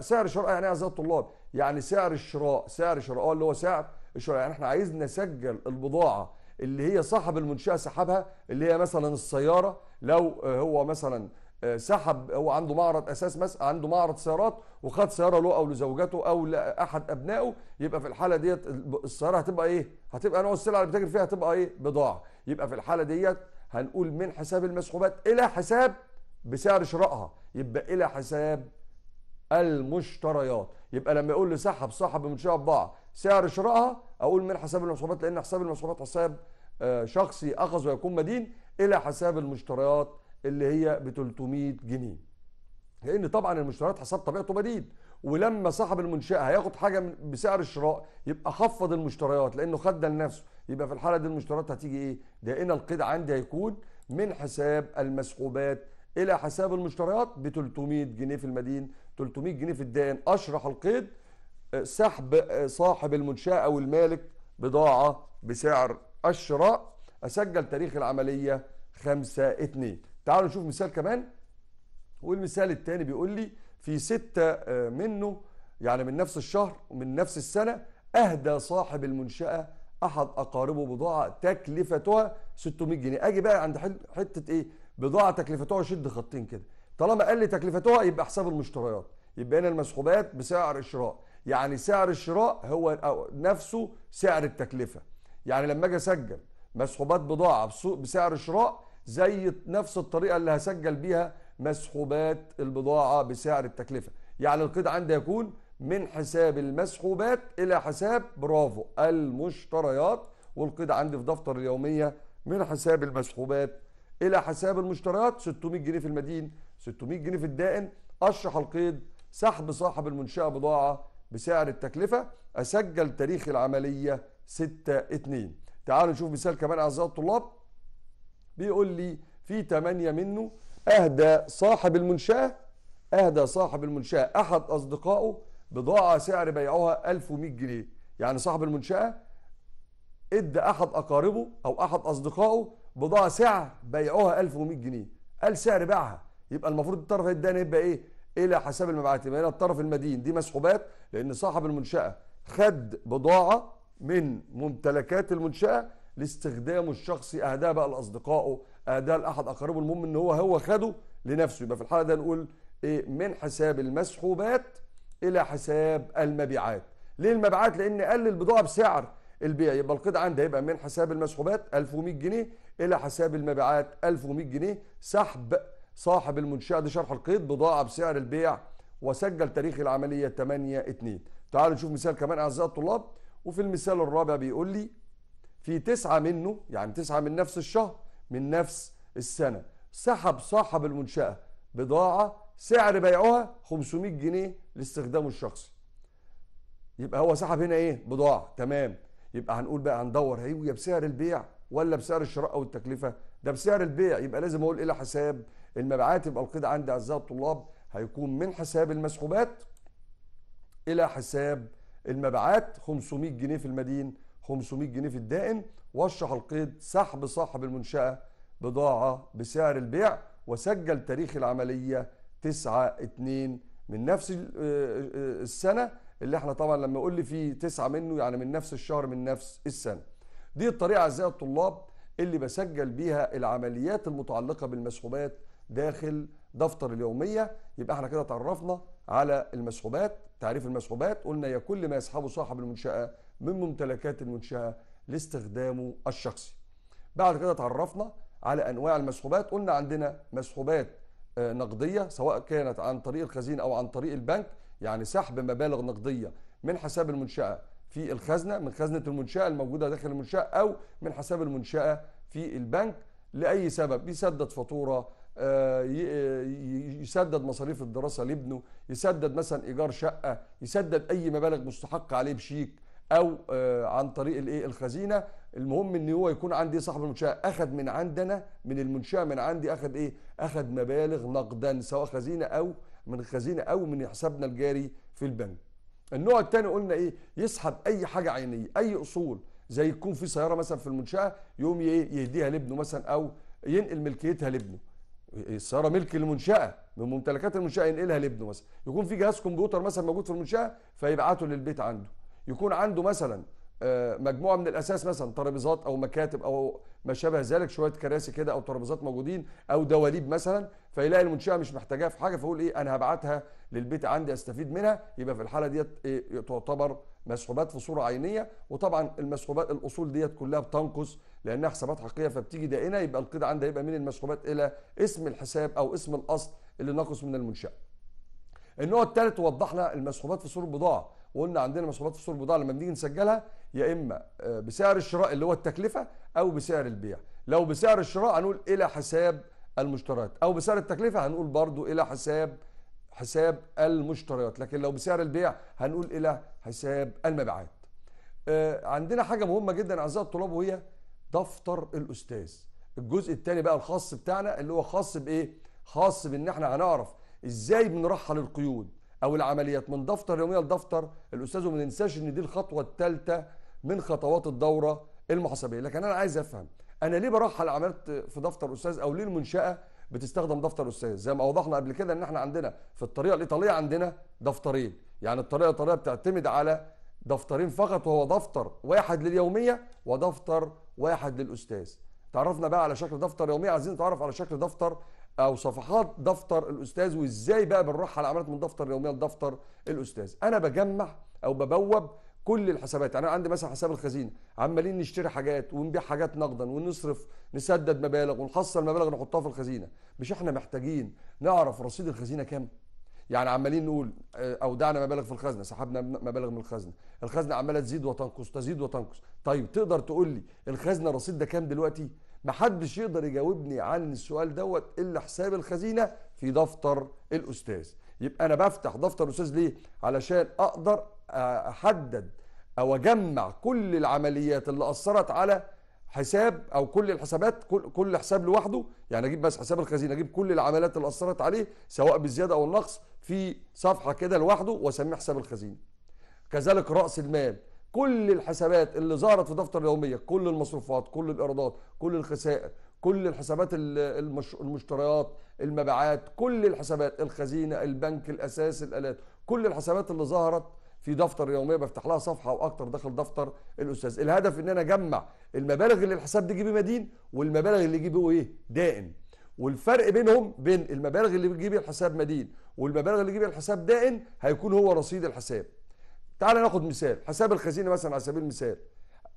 سعر شرائها يعني ايه اعزائي الطلاب يعني سعر الشراء سعر شرائها اللي هو سعر الشراء يعني احنا عايز نسجل البضاعه اللي هي صاحب المنشاه سحبها اللي هي مثلا السياره لو هو مثلا آه، سحب هو عنده معرض اساس مثلا عنده معرض سيارات وخد سياره له او لزوجته او لاحد ابنائه يبقى في الحاله ديت السياره هتبقى ايه؟ هتبقى نوع السلعه اللي بتاجر فيها هتبقى ايه؟ بضاعه يبقى في الحاله ديت هنقول من حساب المسحوبات الى حساب بسعر شرائها يبقى الى إيه حساب المشتريات يبقى لما يقول لي سحب صاحب منشاه بضاعه سعر شرائها اقول من حساب المصروفات لان حساب المصروفات حساب آه، شخصي اخذ ويكون مدين الى إيه حساب المشتريات اللي هي ب 300 جنيه لان طبعا المشتريات حساب طبيعته بديل ولما صاحب المنشاه هياخد حاجه بسعر الشراء يبقى خفض المشتريات لانه خد لنفسه يبقى في الحاله دي المشتريات هتيجي ايه؟ ده القيد عندي هيكون من حساب المسحوبات الى حساب المشتريات ب 300 جنيه في المدين 300 جنيه في الدائن اشرح القيد آه، سحب آه، صاحب المنشاه او المالك بضاعه بسعر الشراء اسجل تاريخ العمليه 5 2 تعالوا نشوف مثال كمان والمثال الثاني بيقول لي في ستة آه، منه يعني من نفس الشهر ومن نفس السنة أهدى صاحب المنشأة أحد أقاربه بضاعة تكلفتها 600 جنيه أجي بقى عند حتة إيه بضاعه تكلفتها شد خطين كده طالما قل تكلفتها يبقى حساب المشتريات يبقى هنا المسحوبات بسعر الشراء يعني سعر الشراء هو نفسه سعر التكلفه يعني لما اجي اسجل مسحوبات بضاعه بسعر الشراء زي نفس الطريقه اللي هسجل بيها مسحوبات البضاعه بسعر التكلفه يعني القيد عندي يكون من حساب المسحوبات الى حساب برافو المشتريات والقيد عندي في دفتر اليوميه من حساب المسحوبات الى حساب المشتريات 600 جنيه في المدين 600 جنيه في الدائن اشرح القيد سحب صاحب المنشاه بضاعه بسعر التكلفه اسجل تاريخ العمليه 6 2 تعالوا نشوف مثال كمان اعزائي الطلاب بيقول لي في 8 منه اهدى صاحب المنشاه اهدى صاحب المنشاه احد اصدقائه بضاعه سعر بيعها 1100 جنيه يعني صاحب المنشاه ادى احد اقاربه او احد اصدقائه بضاعه ساعة بيعوها 1100 جنيه قال سعر باعها يبقى المفروض الطرف الداني يبقى ايه الى إيه حساب المبيعات يبقى هنا الطرف المدين دي مسحوبات لان صاحب المنشاه خد بضاعه من ممتلكات المنشاه لاستخدامه الشخصي اهداها بقى لاصدقائه اهداها لاحد اقاربه المهم ان هو هو خده لنفسه يبقى في الحاله ده نقول ايه من حساب المسحوبات الى حساب المبيعات ليه المبيعات لان قلل البضاعه بسعر البيع يبقى القيد عندي هيبقى من حساب المسحوبات 1100 جنيه الى حساب المبيعات 1100 جنيه سحب صاحب المنشاه دي شرح القيد بضاعه بسعر البيع وسجل تاريخ العمليه 8 2 تعالوا نشوف مثال كمان اعزائي الطلاب وفي المثال الرابع بيقول لي في تسعه منه يعني تسعه من نفس الشهر من نفس السنه سحب صاحب المنشاه بضاعه سعر بيعها 500 جنيه لاستخدامه الشخصي يبقى هو سحب هنا ايه بضاعه تمام يبقى هنقول بقى هندور هي بسعر البيع ولا بسعر الشراء او التكلفه ده بسعر البيع يبقى لازم اقول الى حساب المبيعات يبقى القيد عندي اعزائي الطلاب هيكون من حساب المسحوبات الى حساب المبيعات 500 جنيه في المدين 500 جنيه في الدائن وشح القيد سحب صاحب المنشاه بضاعه بسعر البيع وسجل تاريخ العمليه 9 2 من نفس آه، آه، السنه اللي احنا طبعا لما اقول لي فيه تسعه منه يعني من نفس الشهر من نفس السنه دي الطريقه اعزائي الطلاب اللي بسجل بيها العمليات المتعلقه بالمسحوبات داخل دفتر اليوميه يبقى احنا كده تعرفنا على المسحوبات تعريف المسحوبات قلنا يا كل ما يسحبه صاحب المنشاه من ممتلكات المنشاه لاستخدامه الشخصي بعد كده تعرفنا على انواع المسحوبات قلنا عندنا مسحوبات آه، نقديه سواء كانت عن طريق الخزينه او عن طريق البنك يعني سحب مبالغ نقديه من حساب المنشاه في الخزنه من خزنه المنشاه الموجوده داخل المنشاه او من حساب المنشاه في البنك لاي سبب يسدد فاتوره آه، آه، يسدد مصاريف الدراسه لابنه يسدد مثلا ايجار شقه يسدد اي مبالغ مستحقه عليه بشيك او آه، عن طريق الايه الخزينه المهم ان هو يكون عندي صاحب المنشاه اخذ من عندنا من المنشاه من عندي اخذ ايه اخذ مبالغ نقدا سواء خزينه او من خزينه او من حسابنا الجاري في البنك النوع الثاني قلنا ايه يسحب اي حاجه عينيه اي اصول زي يكون في سياره مثلا في المنشاه يقوم ايه يهديها لابنه مثلا او ينقل ملكيتها لابنه السياره ملك المنشاه من ممتلكات المنشاه ينقلها لابنه مثلا يكون في جهاز كمبيوتر مثلا موجود في المنشاه فيبعته للبيت عنده يكون عنده مثلا آه، مجموعه من الاساس مثلا ترابيزات او مكاتب او ما شابه ذلك شويه كراسي كده او ترابيزات موجودين او دواليب مثلا فيلاقي المنشاه مش محتاجاها في حاجه فيقول ايه انا هبعتها للبيت عندي استفيد منها يبقى في الحاله ديت إيه تعتبر مسحوبات في صوره عينيه وطبعا المسحوبات الاصول ديت كلها بتنقص لانها حسابات حقيقيه فبتيجي دائنه يبقى القيد عندها يبقى من المسحوبات الى اسم الحساب او اسم الاصل اللي ناقص من المنشاه. النوع الثالث وضحنا المسحوبات في صوره بضاعه وقلنا عندنا مسؤوليات في سوق البضاعه لما بنيجي نسجلها يا اما آه، بسعر الشراء اللي هو التكلفه او بسعر البيع لو بسعر الشراء هنقول الى حساب المشتريات او بسعر التكلفه هنقول برضو الى حساب حساب المشتريات لكن لو بسعر البيع هنقول الى حساب المبيعات آه، عندنا حاجه مهمه جدا اعزائي الطلاب وهي دفتر الاستاذ الجزء الثاني بقى الخاص بتاعنا اللي هو خاص بايه خاص بان احنا هنعرف ازاي بنرحل القيود او العمليات من دفتر يوميه لدفتر الاستاذ وما ننساش ان دي الخطوه الثالثه من خطوات الدوره المحاسبيه لكن انا عايز افهم انا ليه برحل عملت في دفتر استاذ او ليه المنشاه بتستخدم دفتر استاذ زي ما اوضحنا قبل كده ان احنا عندنا في الطريقه الايطاليه عندنا دفترين يعني الطريقه الايطاليه بتعتمد على دفترين فقط وهو دفتر واحد لليوميه ودفتر واحد للاستاذ تعرفنا بقى على شكل دفتر يومي عايزين نتعرف على شكل دفتر او صفحات دفتر الاستاذ وازاي بقى بنروح على عمليات من دفتر اليوميه لدفتر الاستاذ انا بجمع او ببوب كل الحسابات يعني انا عندي مثلا حساب الخزينه عمالين نشتري حاجات ونبيع حاجات نقدا ونصرف نسدد مبالغ ونحصل مبالغ نحطها في الخزينه مش احنا محتاجين نعرف رصيد الخزينه كام يعني عمالين نقول آه، اودعنا مبالغ في الخزنه سحبنا مبالغ من الخزنه الخزنه عماله تزيد وتنقص تزيد وتنقص طيب تقدر تقول لي الخزنه رصيد ده كام دلوقتي محدش يقدر يجاوبني عن السؤال دوت الا حساب الخزينه في دفتر الاستاذ يبقى انا بفتح دفتر الاستاذ ليه علشان اقدر احدد او اجمع كل العمليات اللي اثرت على حساب او كل الحسابات كل, كل حساب لوحده يعني اجيب بس حساب الخزينه اجيب كل العمليات اللي اثرت عليه سواء بالزياده او النقص في صفحه كده لوحده واسميه حساب الخزينه كذلك راس المال كل الحسابات اللي ظهرت في دفتر اليوميه كل المصروفات كل الايرادات كل الخسائر كل الحسابات المشتريات المبيعات كل الحسابات الخزينه البنك الاساس الالات كل الحسابات اللي ظهرت في دفتر يوميه بفتح لها صفحه واكتر داخل دفتر الاستاذ الهدف ان انا اجمع المبالغ اللي الحساب دي جيبه مدين والمبالغ اللي جيبه ايه دائن والفرق بينهم بين المبالغ اللي بتجيب الحساب مدين والمبالغ اللي بيجيب الحساب دائن هيكون هو رصيد الحساب تعال ناخد مثال حساب الخزينه مثلا على سبيل المثال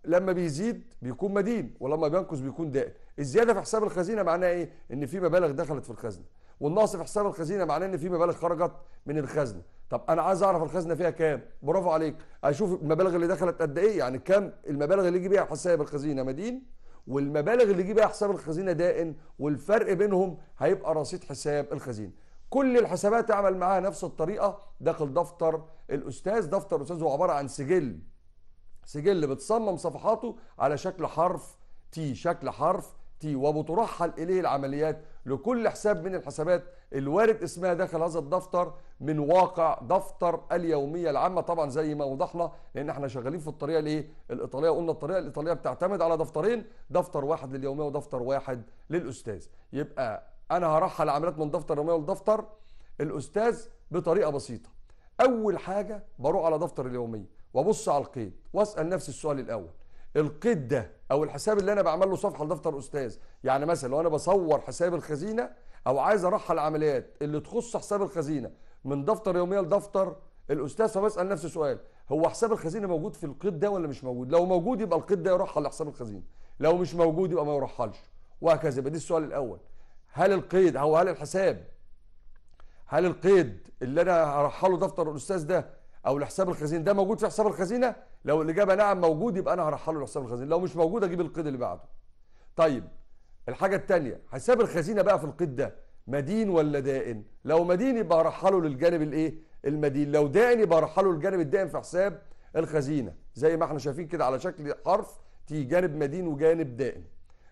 لما بيزيد بيكون مدين ولما بينقص بيكون دائن الزياده في حساب الخزينه معناها ايه ان في مبالغ دخلت في الخزنه والنقص في حساب الخزينه معناه ان في مبالغ خرجت من الخزنه طب انا عايز اعرف الخزنه فيها كام برافو عليك اشوف المبالغ اللي دخلت قد ايه يعني كام المبالغ اللي يجي بيها حساب الخزينه مدين والمبالغ اللي يجي بيها حساب الخزينه دائن والفرق بينهم هيبقى رصيد حساب الخزينه كل الحسابات اعمل معاها نفس الطريقه داخل دفتر الاستاذ دفتر الاستاذ هو عباره عن سجل سجل بتصمم صفحاته على شكل حرف تي شكل حرف تي وبترحل اليه العمليات لكل حساب من الحسابات الوارد اسمها داخل هذا الدفتر من واقع دفتر اليوميه العامه طبعا زي ما وضحنا لان احنا شغالين في الطريقه الايه الايطاليه قلنا الطريقه الايطاليه بتعتمد على دفترين دفتر واحد لليوميه ودفتر واحد للاستاذ يبقى انا هرحل عمليات من دفتر رمايه لدفتر الاستاذ بطريقه بسيطه اول حاجه بروح على دفتر اليوميه وابص على القيد واسال نفسي السؤال الاول القيد ده او الحساب اللي انا بعمل له صفحه لدفتر استاذ يعني مثلا لو انا بصور حساب الخزينه او عايز ارحل عمليات اللي تخص حساب الخزينه من دفتر يوميه لدفتر الاستاذ فبسال نفسي سؤال هو حساب الخزينه موجود في القيد ده ولا مش موجود لو موجود يبقى القيد ده يرحل لحساب الخزينه لو مش موجود يبقى ما يرحلش وهكذا يبقى ده السؤال الاول هل القيد او هل الحساب هل القيد اللي انا هرحله دفتر الاستاذ ده او لحساب الخزينه ده موجود في حساب الخزينه لو الاجابه نعم موجود يبقى انا هرحله لحساب الخزينه لو مش موجود اجيب القيد اللي بعده طيب الحاجه الثانيه حساب الخزينه بقى في القيد ده مدين ولا دائن لو مدين يبقى هرحله للجانب الايه المدين لو دائن يبقى هرحله للجانب الدائن في حساب الخزينه زي ما احنا شايفين كده على شكل حرف تي جانب مدين وجانب دائن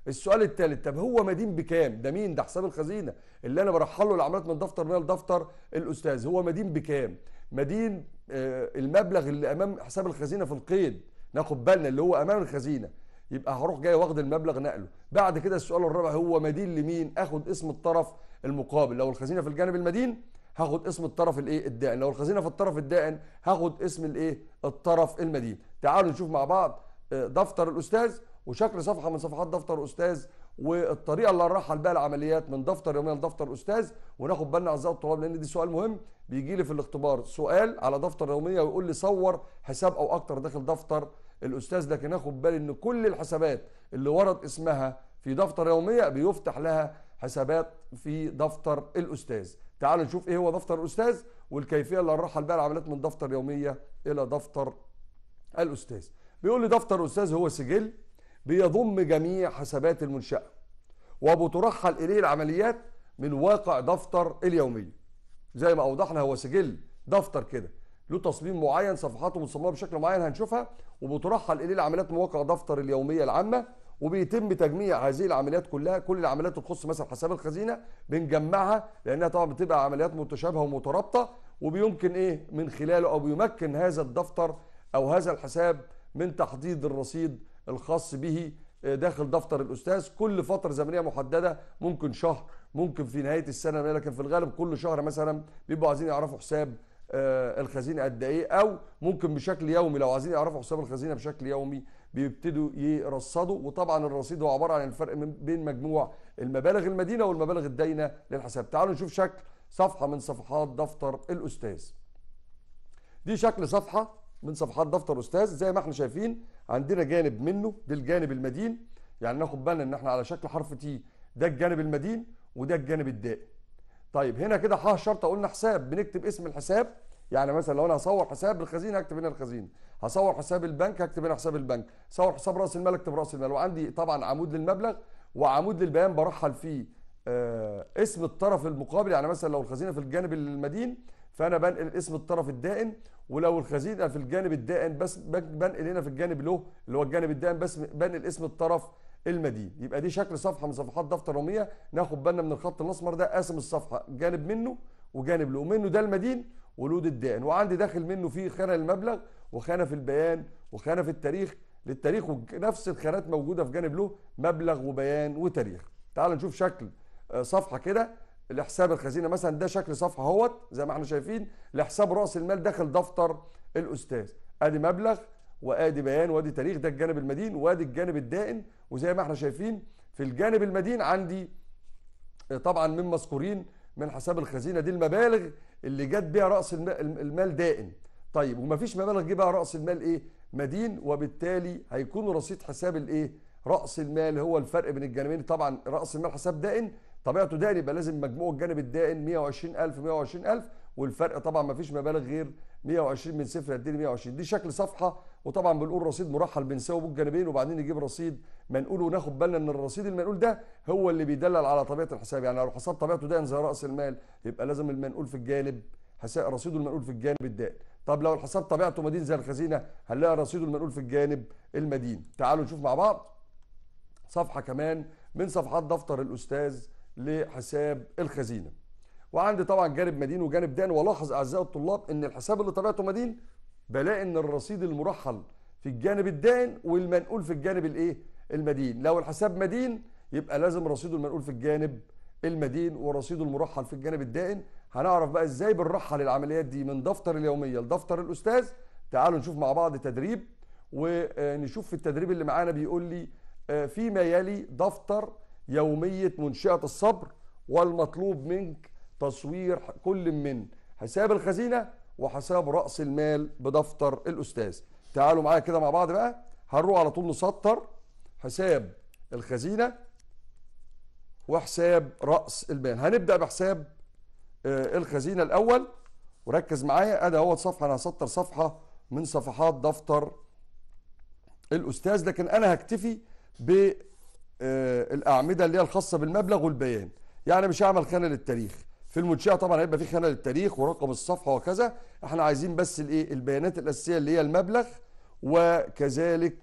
السؤال الثالث طب هو مدين بكام ده مين ده حساب الخزينه اللي انا برحل له العمليات من دفتر ما لدفتر الاستاذ هو مدين بكام مدين آه، المبلغ اللي امام حساب الخزينه في القيد ناخد بالنا اللي هو امام الخزينه يبقى هروح جاي واخد المبلغ نقله بعد كده السؤال الرابع هو مدين لمين اخد اسم الطرف المقابل لو الخزينه في الجانب المدين هاخد اسم الطرف الايه الدائن لو الخزينه في الطرف الدائن هاخد اسم الايه الطرف المدين تعالوا نشوف مع بعض آه، دفتر الاستاذ وشكل صفحه من صفحات دفتر استاذ والطريقه اللي هنرحل بيها العمليات من دفتر يوميه لدفتر استاذ وناخد بالنا اعزائي الطلاب لان دي سؤال مهم بيجي لي في الاختبار سؤال على دفتر يوميه ويقول لي صور حساب او اكتر داخل دفتر الاستاذ لكن اخد بالي ان كل الحسابات اللي ورد اسمها في دفتر يوميه بيفتح لها حسابات في دفتر الاستاذ تعالوا نشوف ايه هو دفتر الاستاذ والكيفيه اللي هنرحل بيها العمليات من دفتر يوميه الى دفتر الاستاذ بيقول لي دفتر الاستاذ هو سجل بيضم جميع حسابات المنشأة وبترحل إليه العمليات من واقع دفتر اليومي زي ما أوضحنا هو سجل دفتر كده له تصميم معين صفحاته متصممة بشكل معين هنشوفها وبترحل إليه العمليات من واقع دفتر اليومية العامة وبيتم تجميع هذه العمليات كلها كل العمليات تخص مثلا حساب الخزينة بنجمعها لأنها طبعا بتبقى عمليات متشابهة ومترابطة وبيمكن إيه من خلاله أو بيمكن هذا الدفتر أو هذا الحساب من تحديد الرصيد الخاص به آه، داخل دفتر الاستاذ كل فتره زمنيه محدده ممكن شهر ممكن في نهايه السنه لكن في الغالب كل شهر مثلا بيبقوا عايزين يعرفوا حساب آه، الخزينه قد ايه او ممكن بشكل يومي لو عايزين يعرفوا حساب الخزينه بشكل يومي بيبتدوا يرصدوا وطبعا الرصيد هو عباره عن الفرق بين مجموع المبالغ المدينه والمبالغ الداينه للحساب تعالوا نشوف شكل صفحه من صفحات دفتر الاستاذ دي شكل صفحه من صفحات دفتر الاستاذ زي ما احنا شايفين عندنا جانب منه ده الجانب المدين يعني ناخد بالنا ان احنا على شكل حرف تي ده الجانب المدين وده الجانب الدائم طيب هنا كده ح شرطه قلنا حساب بنكتب اسم الحساب يعني مثلا لو انا هصور حساب الخزينه هكتب هنا الخزينه هصور حساب البنك هكتب هنا حساب البنك صور حساب راس المال اكتب راس المال وعندي طبعا عمود للمبلغ وعمود للبيان برحل فيه آه اسم الطرف المقابل يعني مثلا لو الخزينه في الجانب المدين فانا بنقل الاسم الطرف الدائن ولو الخزينه في الجانب الدائن بس بنقل هنا في الجانب له اللي هو الجانب الدائن بس بنقل اسم الطرف المدين يبقى دي شكل صفحه من صفحات دفتر رومية ناخد بالنا من الخط الاسمر ده قاسم الصفحه جانب منه وجانب له منه ده المدين ولود الدائن وعندي داخل منه في خانه المبلغ وخانه في البيان وخانه في التاريخ للتاريخ ونفس الخانات موجوده في جانب له مبلغ وبيان وتاريخ تعال نشوف شكل آه، صفحه كده لحساب الخزينه مثلا ده شكل صفحه اهوت زي ما احنا شايفين لحساب راس المال داخل دفتر الاستاذ ادي مبلغ وادي بيان وادي تاريخ ده الجانب المدين وادي الجانب الدائن وزي ما احنا شايفين في الجانب المدين عندي آه، طبعا من مذكورين من حساب الخزينه دي المبالغ اللي جت بيها راس المال دائن طيب ومفيش مبالغ جه بقى راس المال ايه مدين وبالتالي هيكون رصيد حساب الايه راس المال هو الفرق بين الجانبين طبعا راس المال حساب دائن طبيعته دائن يبقى لازم مجموع الجانب الدائن 120000 120000 والفرق طبعا ما فيش مبالغ غير 120 من صفر هتدي 120 دي شكل صفحه وطبعا بنقول رصيد مرحل بنساوي الجانبين وبعدين نجيب رصيد منقول وناخد بالنا ان الرصيد المنقول ده هو اللي بيدلل على طبيعه الحساب يعني لو الحساب طبيعته دائن زي راس المال يبقى لازم المنقول في الجانب حساب رصيده المنقول في الجانب الدائن طب لو الحساب طبيعته مدين زي الخزينه هنلاقي رصيده المنقول في الجانب المدين تعالوا نشوف مع بعض صفحه كمان من صفحات دفتر الاستاذ لحساب الخزينه وعندي طبعا جانب مدين وجانب دان ولاحظ اعزائي الطلاب ان الحساب اللي طبيعته مدين بلاقي ان الرصيد المرحل في الجانب الدائن والمنقول في الجانب الايه المدين لو الحساب مدين يبقى لازم رصيده المنقول في الجانب المدين ورصيده المرحل في الجانب الدائن هنعرف بقى ازاي بنرحل العمليات دي من دفتر اليوميه لدفتر الاستاذ تعالوا نشوف مع بعض تدريب ونشوف في التدريب اللي معانا بيقول لي آه، فيما يلي دفتر يومية منشئة الصبر والمطلوب منك تصوير كل من حساب الخزينة وحساب رأس المال بدفتر الأستاذ تعالوا معايا كده مع بعض بقى هنروح على طول نسطر حساب الخزينة وحساب رأس المال هنبدأ بحساب آه، الخزينة الأول وركز معايا أنا هو صفحة أنا هسطر صفحة من صفحات دفتر الأستاذ لكن أنا هكتفي ب آه، الاعمده اللي هي الخاصه بالمبلغ والبيان يعني مش هعمل خانه للتاريخ في المنشاه طبعا هيبقى في خانه للتاريخ ورقم الصفحه وكذا احنا عايزين بس الايه البيانات الاساسيه اللي هي المبلغ وكذلك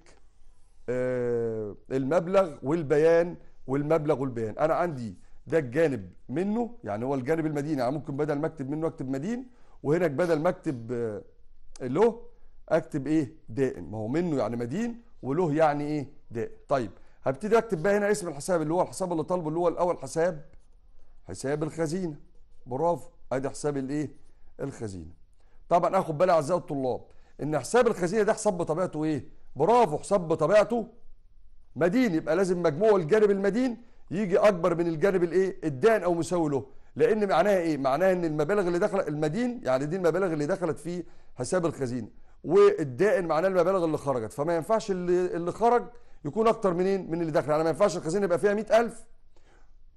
آه، المبلغ والبيان والمبلغ والبيان انا عندي ده الجانب منه يعني هو الجانب المدين يعني ممكن بدل ما اكتب منه اكتب مدين وهناك بدل ما اكتب آه، له اكتب ايه دائم ما هو منه يعني مدين وله يعني ايه دائم طيب هبتدي اكتب بقى هنا اسم الحساب اللي هو الحساب اللي طالبه اللي هو الاول حساب حساب الخزينه برافو ادي حساب الايه الخزينه طبعا اخد بالي اعزائي الطلاب ان حساب الخزينه ده حساب بطبيعته ايه برافو حساب بطبيعته مدين يبقى لازم مجموع الجانب المدين يجي اكبر من الجانب الايه الدان او مساوي له لان معناها ايه معناها ان المبالغ اللي دخلت المدين يعني دي المبالغ اللي دخلت في حساب الخزينه والدائن معناه المبالغ اللي خرجت فما ينفعش اللي, اللي خرج يكون اكتر منين من اللي داخل انا ما ينفعش الخزينه يبقى فيها 100000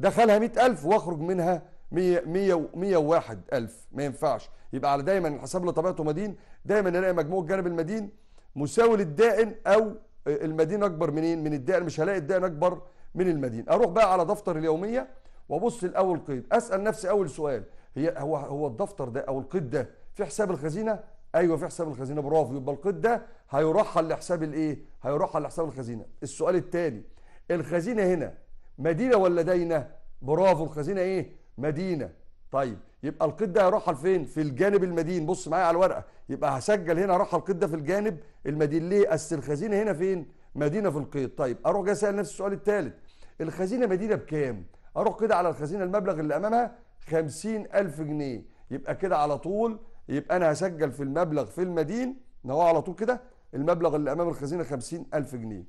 دخلها 100000 واخرج منها 100 100 101000 ما ينفعش يبقى على دايما الحساب لطبيعته مدين دايما الاقي مجموع جانب المدين مساوي للدائن او المدين اكبر منين من الدائن مش هلاقي الدائن اكبر من المدين اروح بقى على دفتر اليوميه وابص لاول قيد اسال نفسي اول سؤال هي هو هو الدفتر ده او القيد ده في حساب الخزينه ايوه في حساب الخزينه برافو يبقى القيد ده هيرحل لحساب الايه؟ هيرحل لحساب الخزينه. السؤال التالي الخزينه هنا مدينه ولا دينه؟ برافو الخزينه ايه؟ مدينه. طيب يبقى القيد ده هيرحل فين؟ في الجانب المدين، بص معايا على الورقه، يبقى هسجل هنا رحل القيد ده في الجانب المدين ليه؟ اصل الخزينه هنا فين؟ مدينه في القيد، طيب اروح جاي اسال نفس السؤال الثالث الخزينه مدينه بكام؟ اروح كده على الخزينه المبلغ اللي امامها 50000 جنيه، يبقى كده على طول يبقى انا هسجل في المبلغ في المدين نوع على طول كده المبلغ اللي امام الخزينه 50000 جنيه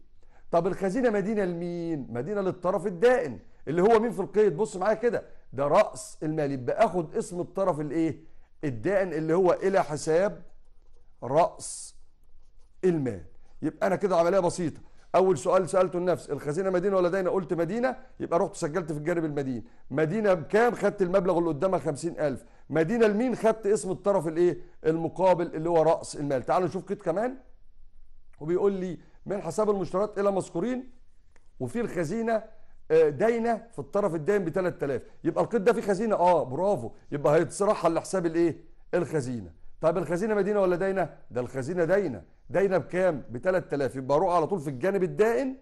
طب الخزينه مدينه لمين مدينه للطرف الدائن اللي هو مين في القيد بص معايا كده ده راس المال يبقى اخد اسم الطرف الايه الدائن اللي هو الى حساب راس المال يبقى انا كده عمليه بسيطه اول سؤال سالته لنفسي الخزينه مدينه ولا داينه قلت مدينه يبقى رحت سجلت في الجانب المدين مدينه بكام خدت المبلغ اللي قدامها 50000 مدينه لمين خدت اسم الطرف الايه المقابل اللي هو راس المال تعالوا نشوف كده كمان وبيقول لي من حساب المشتريات الى مذكورين وفي الخزينه آه، داينه في الطرف الدائم ب 3000 يبقى القيد ده في خزينه اه برافو يبقى هيتصرحها لحساب الايه الخزينه طب الخزينه مدينه ولا داينه ده الخزينه داينه داينه بكام ب 3000 يبقى اروح على طول في الجانب الدائن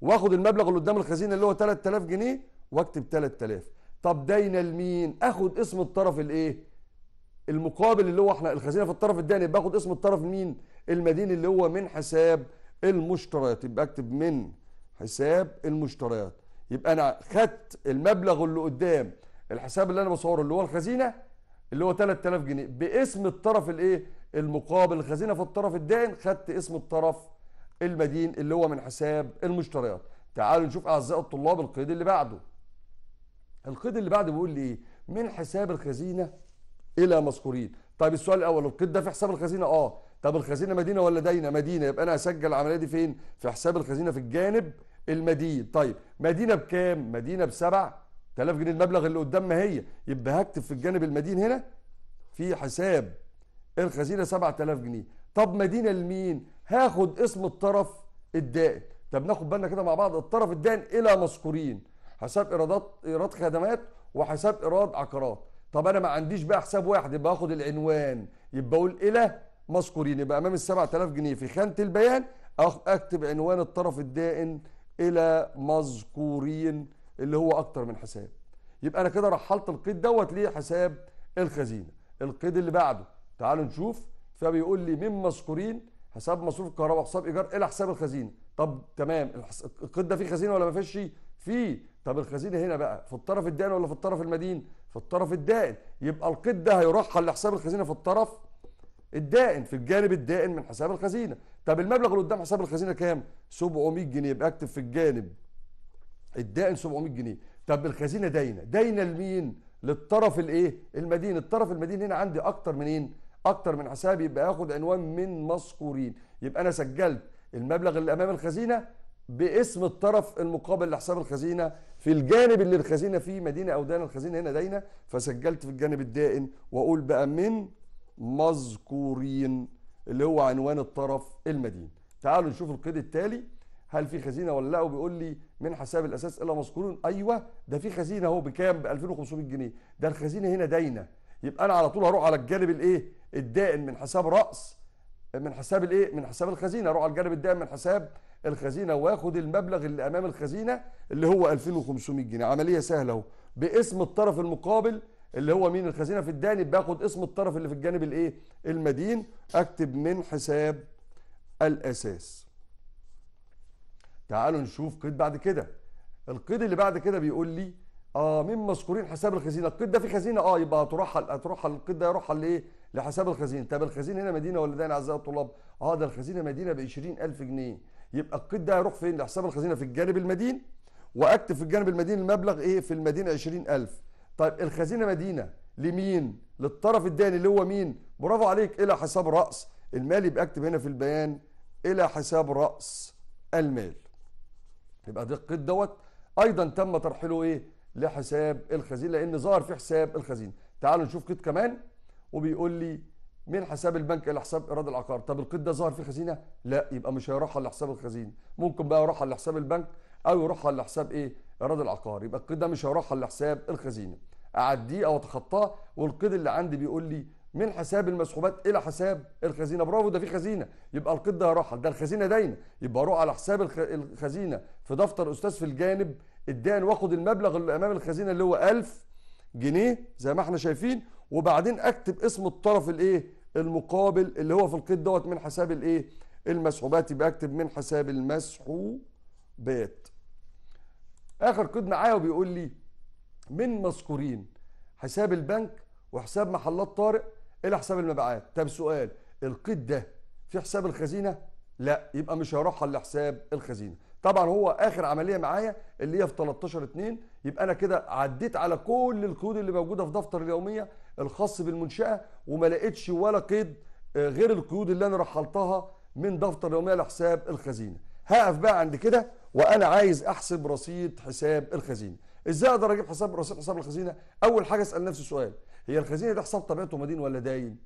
واخد المبلغ اللي قدام الخزينه اللي هو 3000 جنيه واكتب 3000 طب داينا لمين اخد اسم الطرف الايه المقابل اللي هو احنا الخزينه في الطرف الداني باخد اسم الطرف مين المدين اللي هو من حساب المشتريات يبقى اكتب من حساب المشتريات يبقى انا خدت المبلغ اللي قدام الحساب اللي انا بصوره اللي هو الخزينه اللي هو 3000 جنيه باسم الطرف الايه المقابل الخزينه في الطرف الدائن خدت اسم الطرف المدين اللي هو من حساب المشتريات تعالوا نشوف اعزائي الطلاب القيد اللي بعده القيد اللي بعده بيقول لي ايه من حساب الخزينه الى مذكورين طيب السؤال الاول القيد ده في حساب الخزينه اه طب الخزينه مدينه ولا داينه مدينه يبقى انا اسجل العمليه دي فين في حساب الخزينه في الجانب المدين طيب مدينه بكام مدينه بسبع 7000 جنيه المبلغ اللي قدام ما هي يبقى هكتب في الجانب المدين هنا في حساب الخزينه 7000 جنيه طب مدينه لمين هاخد اسم الطرف الدائن طب ناخد بالنا كده مع بعض الطرف الدائن الى مذكورين حساب ايرادات ايراد خدمات وحساب ايراد عقارات طب انا ما عنديش بقى حساب واحد يبقى اخد العنوان يبقى اقول الى إيه مذكورين يبقى امام ال 7000 جنيه في خانه البيان اكتب عنوان الطرف الدائن الى مذكورين اللي هو اكتر من حساب يبقى انا كده رحلت القيد دوت ليه حساب الخزينه القيد اللي بعده تعالوا نشوف فبيقول لي من مذكورين حساب مصروف الكهرباء وحساب ايجار الى حساب الخزينه طب تمام القيد ده فيه خزينه ولا ما فيهش في طب الخزينه هنا بقى في الطرف الدائن ولا في الطرف المدين في الطرف الدائن يبقى القيد ده هيروح على حساب الخزينه في الطرف الدائن في الجانب الدائن من حساب الخزينه طب المبلغ اللي قدام حساب الخزينه كام 700 جنيه يبقى اكتب في الجانب الدائن 700 جنيه طب الخزينه داينه داينه لمين للطرف الايه المدين الطرف المدين هنا عندي اكتر منين اكتر من حساب يبقى اخد عنوان من مذكورين يبقى انا سجلت المبلغ اللي امام الخزينه باسم الطرف المقابل لحساب الخزينه في الجانب اللي الخزينه فيه مدينه او دينا الخزينه هنا دينه فسجلت في الجانب الدائن واقول بقى من مذكورين اللي هو عنوان الطرف المدين تعالوا نشوف القيد التالي هل في خزينه ولا لا وبيقول لي من حساب الاساس الا مذكورون ايوه ده في خزينه اهو بكام ب 2500 جنيه ده الخزينه هنا داينه يبقى انا على طول هروح على الجانب الايه الدائن من حساب راس من حساب الايه من حساب الخزينه اروح على الجانب الدائم من حساب الخزينه واخد المبلغ اللي امام الخزينه اللي هو 2500 جنيه عمليه سهله اهو باسم الطرف المقابل اللي هو مين الخزينه في الدائم باخد اسم الطرف اللي في الجانب الايه المدين اكتب من حساب الاساس تعالوا نشوف قيد بعد كده القيد اللي بعد كده بيقول لي اه مين مذكورين حساب الخزينه القيد ده في خزينه اه يبقى هتروح هتروح القيد ده يروح على الايه لحساب الخزينه طب الخزينه هنا مدينه ولا ده اعزائي الطلاب اه ده الخزينه مدينه ب 20000 جنيه يبقى القيد ده هيروح فين لحساب الخزينه في الجانب المدين واكتب في الجانب المدين المبلغ ايه في المدينه 20000 طيب الخزينه مدينه لمين للطرف الداني اللي هو مين برافو عليك الى حساب راس المال يبقى اكتب هنا في البيان الى حساب راس المال يبقى ده القيد دوت ايضا تم ترحيله ايه لحساب الخزينه لان ظهر في حساب الخزينه تعالوا نشوف قيد كمان وبيقول لي من حساب البنك الى حساب ايراد العقار طب القيد ده ظاهر في الخزينه لا يبقى مش هيروح على حساب الخزينه ممكن بقى يروح على حساب البنك او يروح على حساب ايه ايراد العقار يبقى القيد ده مش هيروح على حساب الخزينه اعديه او اتخطاه والقيد اللي عندي بيقول لي من حساب المسحوبات الى حساب الخزينه برافو ده في خزينه يبقى القيد ده هيروح ده الخزينه دايمه، يبقى اروح على حساب الخزينه في دفتر استاذ في الجانب الدائن واخد المبلغ اللي امام الخزينه اللي هو 1000 جنيه زي ما احنا شايفين وبعدين اكتب اسم الطرف الايه المقابل اللي هو في القيد دوت من حساب الايه المسحوبات يبقى اكتب من حساب المسحوبات اخر قيد معايا وبيقول لي من مذكورين حساب البنك وحساب محلات طارق الى حساب المبيعات طب سؤال القيد ده في حساب الخزينه لا يبقى مش هيروح على حساب الخزينه طبعا هو اخر عمليه معايا اللي هي في 13 2 يبقى انا كده عديت على كل القيود اللي موجوده في دفتر اليوميه الخاص بالمنشاه وما لقيتش ولا قيد آه، غير القيود اللي انا رحلتها من دفتر اليوميه لحساب الخزينه هقف بقى عند كده وانا عايز احسب رصيد حساب الخزينه ازاي اقدر اجيب حساب رصيد حساب الخزينه اول حاجه اسال نفسي سؤال هي الخزينه دي حساب طبيعته مدين ولا داين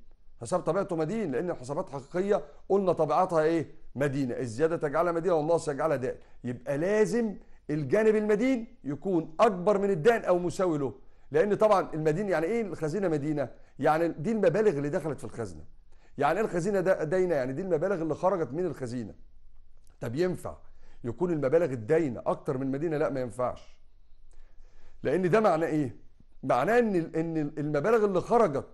حساب طبيعته مدين لان الحسابات حقيقيه قلنا طبيعتها ايه مدينه الزياده تجعلها مدينه والنقص يجعلها دائن يبقى لازم الجانب المدين يكون اكبر من الدائن او مساوي له لان طبعا المدين يعني ايه الخزينه مدينه يعني دي المبالغ اللي دخلت في الخزنه يعني ايه الخزينه داينه يعني دي المبالغ اللي خرجت من الخزينه طب ينفع يكون المبالغ الداينه اكتر من المدينه لا ما ينفعش لان ده معناه ايه معناه ان ان المبالغ اللي خرجت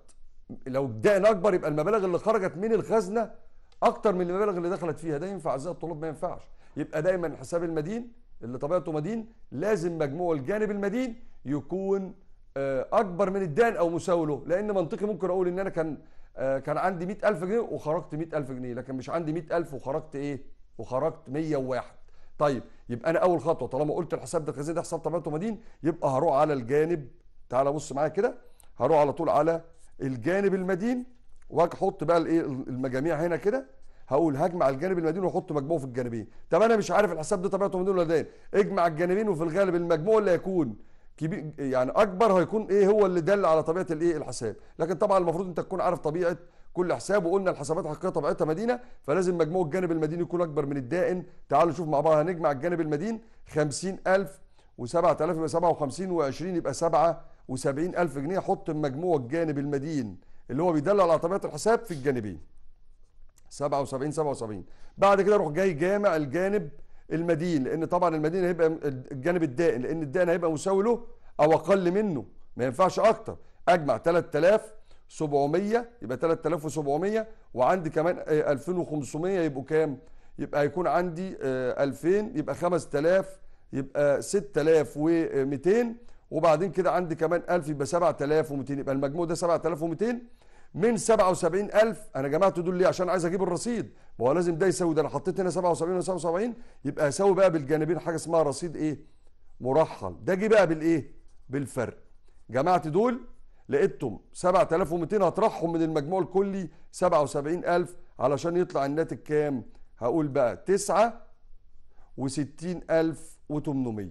لو الدائن اكبر يبقى المبالغ اللي خرجت من الخزنه اكتر من المبالغ اللي دخلت فيها ده ينفع ازاي الطلاب ما ينفعش يبقى دايما حساب المدين اللي طبيعته مدين لازم مجموع الجانب المدين يكون آه، اكبر من الدان او مساوي له لان منطقي ممكن اقول ان انا كان آه، كان عندي 100000 جنيه وخرجت 100000 جنيه لكن مش عندي 100000 وخرجت ايه وخرجت 101 طيب يبقى انا اول خطوه طالما قلت الحساب ده كذا ده حساب طبيعته مدين يبقى هروح على الجانب تعالى بص معايا كده هروح على طول على الجانب المدين واحط بقى الايه المجاميع هنا كده هقول هجمع الجانب المدين واحط مجموعه في الجانبين طب انا مش عارف الحساب ده طبيعته مدين ولا دين إيه؟ اجمع الجانبين وفي الغالب المجموع اللي هيكون كبير يعني اكبر هيكون ايه هو اللي دل على طبيعه الايه الحساب لكن طبعا المفروض انت تكون عارف طبيعه كل حساب وقلنا الحسابات الحقيقيه طبيعتها مدينه فلازم مجموع الجانب المدين يكون اكبر من الدائن تعالوا نشوف مع بعض هنجمع الجانب المدين 50000 و7000 يبقى 57 و20 يبقى 77000 ألف جنيه حط مجموع الجانب المدين اللي هو بيدل على طبيعه الحساب في الجانبين 77 77 بعد كده اروح جاي جامع الجانب المدين لان طبعا المدين هيبقى الجانب الدائن لان الدائن هيبقى مساوي له او اقل منه ما ينفعش اكتر اجمع 3700 يبقى 3700 وعندي كمان 2500 آه، يبقوا كام يبقى هيكون عندي 2000 آه، يبقى 5000 يبقى 6200 وبعدين كده عندي كمان 1000 يبقى 7200 يبقى المجموع ده 7200 من 77000 انا جمعت دول ليه عشان عايز اجيب الرصيد ما هو لازم ده يساوي ده انا حطيت هنا 77 و 77 يبقى اساوي بقى بالجانبين حاجه اسمها رصيد ايه مرحل ده جه بقى بالايه بالفرق جمعت دول لقيتهم 7200 هطرحهم من المجموع الكلي 77000 علشان يطلع الناتج كام هقول بقى 9 و 60800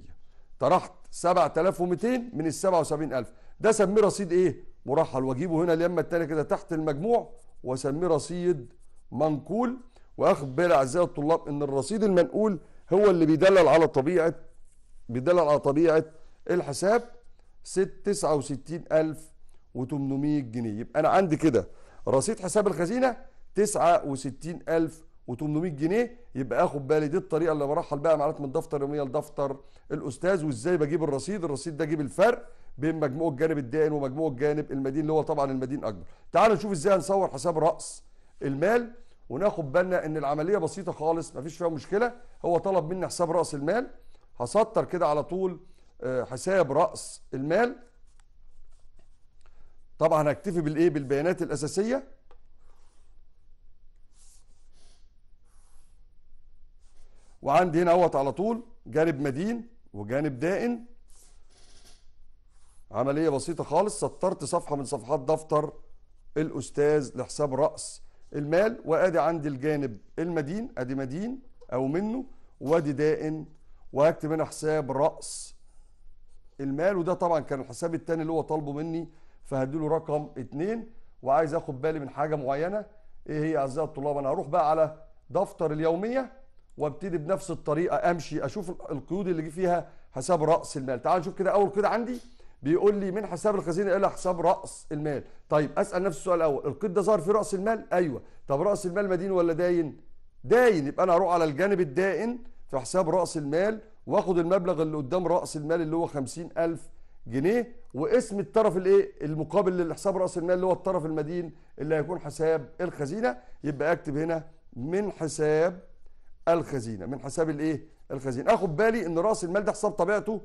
طرحت 7200 من ال 77000 ده سميه رصيد ايه مرحل واجيبه هنا اليمه الثانيه كده تحت المجموع واسميه رصيد منقول واخد بالي اعزائي الطلاب ان الرصيد المنقول هو اللي بيدلل على طبيعه بيدلل على طبيعه الحساب 69800 جنيه يبقى انا عندي كده رصيد حساب الخزينه 69800 و800 جنيه يبقى اخد بالي دي الطريقه اللي برحل بقى معلومات من دفتر يوميه لدفتر الاستاذ وازاي بجيب الرصيد الرصيد ده اجيب الفرق بين مجموع الجانب الدائن ومجموع الجانب المدين اللي هو طبعا المدين اكبر تعال نشوف ازاي هنصور حساب راس المال وناخد بالنا ان العمليه بسيطه خالص مفيش فيها مشكله هو طلب مني حساب راس المال هسطر كده على طول آه، حساب راس المال طبعا هكتفي بالايه بالبيانات الاساسيه وعندي هنا اهوت على طول جانب مدين وجانب دائن عمليه بسيطه خالص سطرت صفحه من صفحات دفتر الاستاذ لحساب راس المال وادي عندي الجانب المدين ادي مدين او منه وادي دائن وهكتب هنا حساب راس المال وده طبعا كان الحساب الثاني اللي هو طالبه مني فهديله رقم اتنين وعايز اخد بالي من حاجه معينه ايه هي اعزائي الطلاب انا هروح بقى على دفتر اليوميه وابتدي بنفس الطريقه امشي اشوف القيود اللي جه فيها حساب راس المال تعال نشوف كده اول كده عندي بيقول لي من حساب الخزينه الى حساب راس المال طيب اسال نفس السؤال الاول القيد ده ظهر في راس المال ايوه طب راس المال مدين ولا داين داين يبقى انا هروح على الجانب الدائن في حساب راس المال واخد المبلغ اللي قدام راس المال اللي هو 50000 جنيه واسم الطرف الايه المقابل لحساب راس المال اللي هو الطرف المدين اللي هيكون حساب الخزينه يبقى اكتب هنا من حساب الخزينه من حساب الايه الخزينه اخد بالي ان راس المال ده حساب طبيعته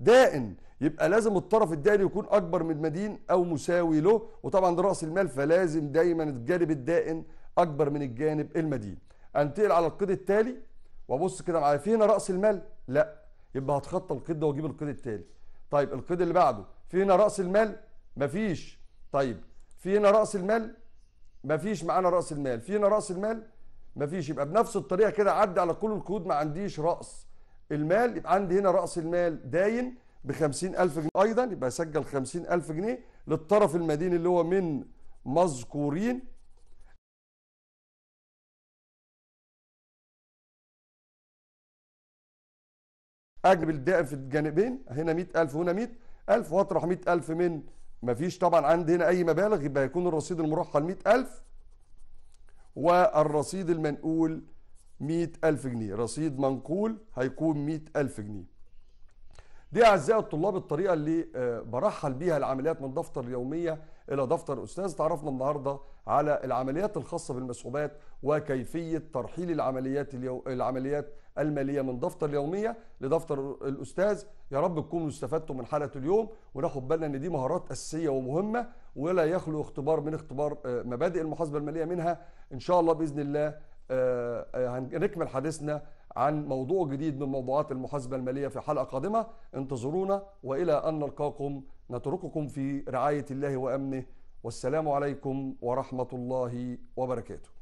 دائن يبقى لازم الطرف الدائن يكون اكبر من مدين او مساوي له وطبعا ده راس المال فلازم دايما الجانب الدائن اكبر من الجانب المدين انتقل على القيد التالي وابص كده معايا في هنا راس المال لا يبقى هتخطى القيد ده واجيب القيد التالي طيب القيد اللي بعده في هنا راس المال مفيش طيب في هنا راس المال مفيش معانا راس المال في هنا راس المال مفيش يبقى بنفس الطريقه كده عدي على كل الكود ما عنديش راس المال يبقى عندي هنا راس المال داين ب 50000 جنيه ايضا يبقى سجل 50000 جنيه للطرف المدين اللي هو من مذكورين اجنب الدائم في الجانبين هنا 100000 وهنا 100000 واطرح 100000 من مفيش طبعا عندي هنا اي مبالغ يبقى يكون الرصيد المرحل 100000 والرصيد المنقول مئة ألف جنيه رصيد منقول هيكون مئة ألف جنيه دي أعزائي الطلاب الطريقة اللي آه، برحل بيها العمليات من دفتر اليومية إلى دفتر أستاذ تعرفنا النهاردة على العمليات الخاصة بالمسحوبات وكيفية ترحيل العمليات اليو... العمليات المالية من دفتر اليومية لدفتر الأستاذ يا رب تكونوا استفدتوا من حلقة اليوم وناخد بالنا إن دي مهارات أساسية ومهمة ولا يخلو اختبار من اختبار آه، مبادئ المحاسبه الماليه منها ان شاء الله باذن الله آه، آه، هنكمل حديثنا عن موضوع جديد من موضوعات المحاسبه الماليه في حلقه قادمه انتظرونا والى ان نلقاكم نترككم في رعايه الله وامنه والسلام عليكم ورحمه الله وبركاته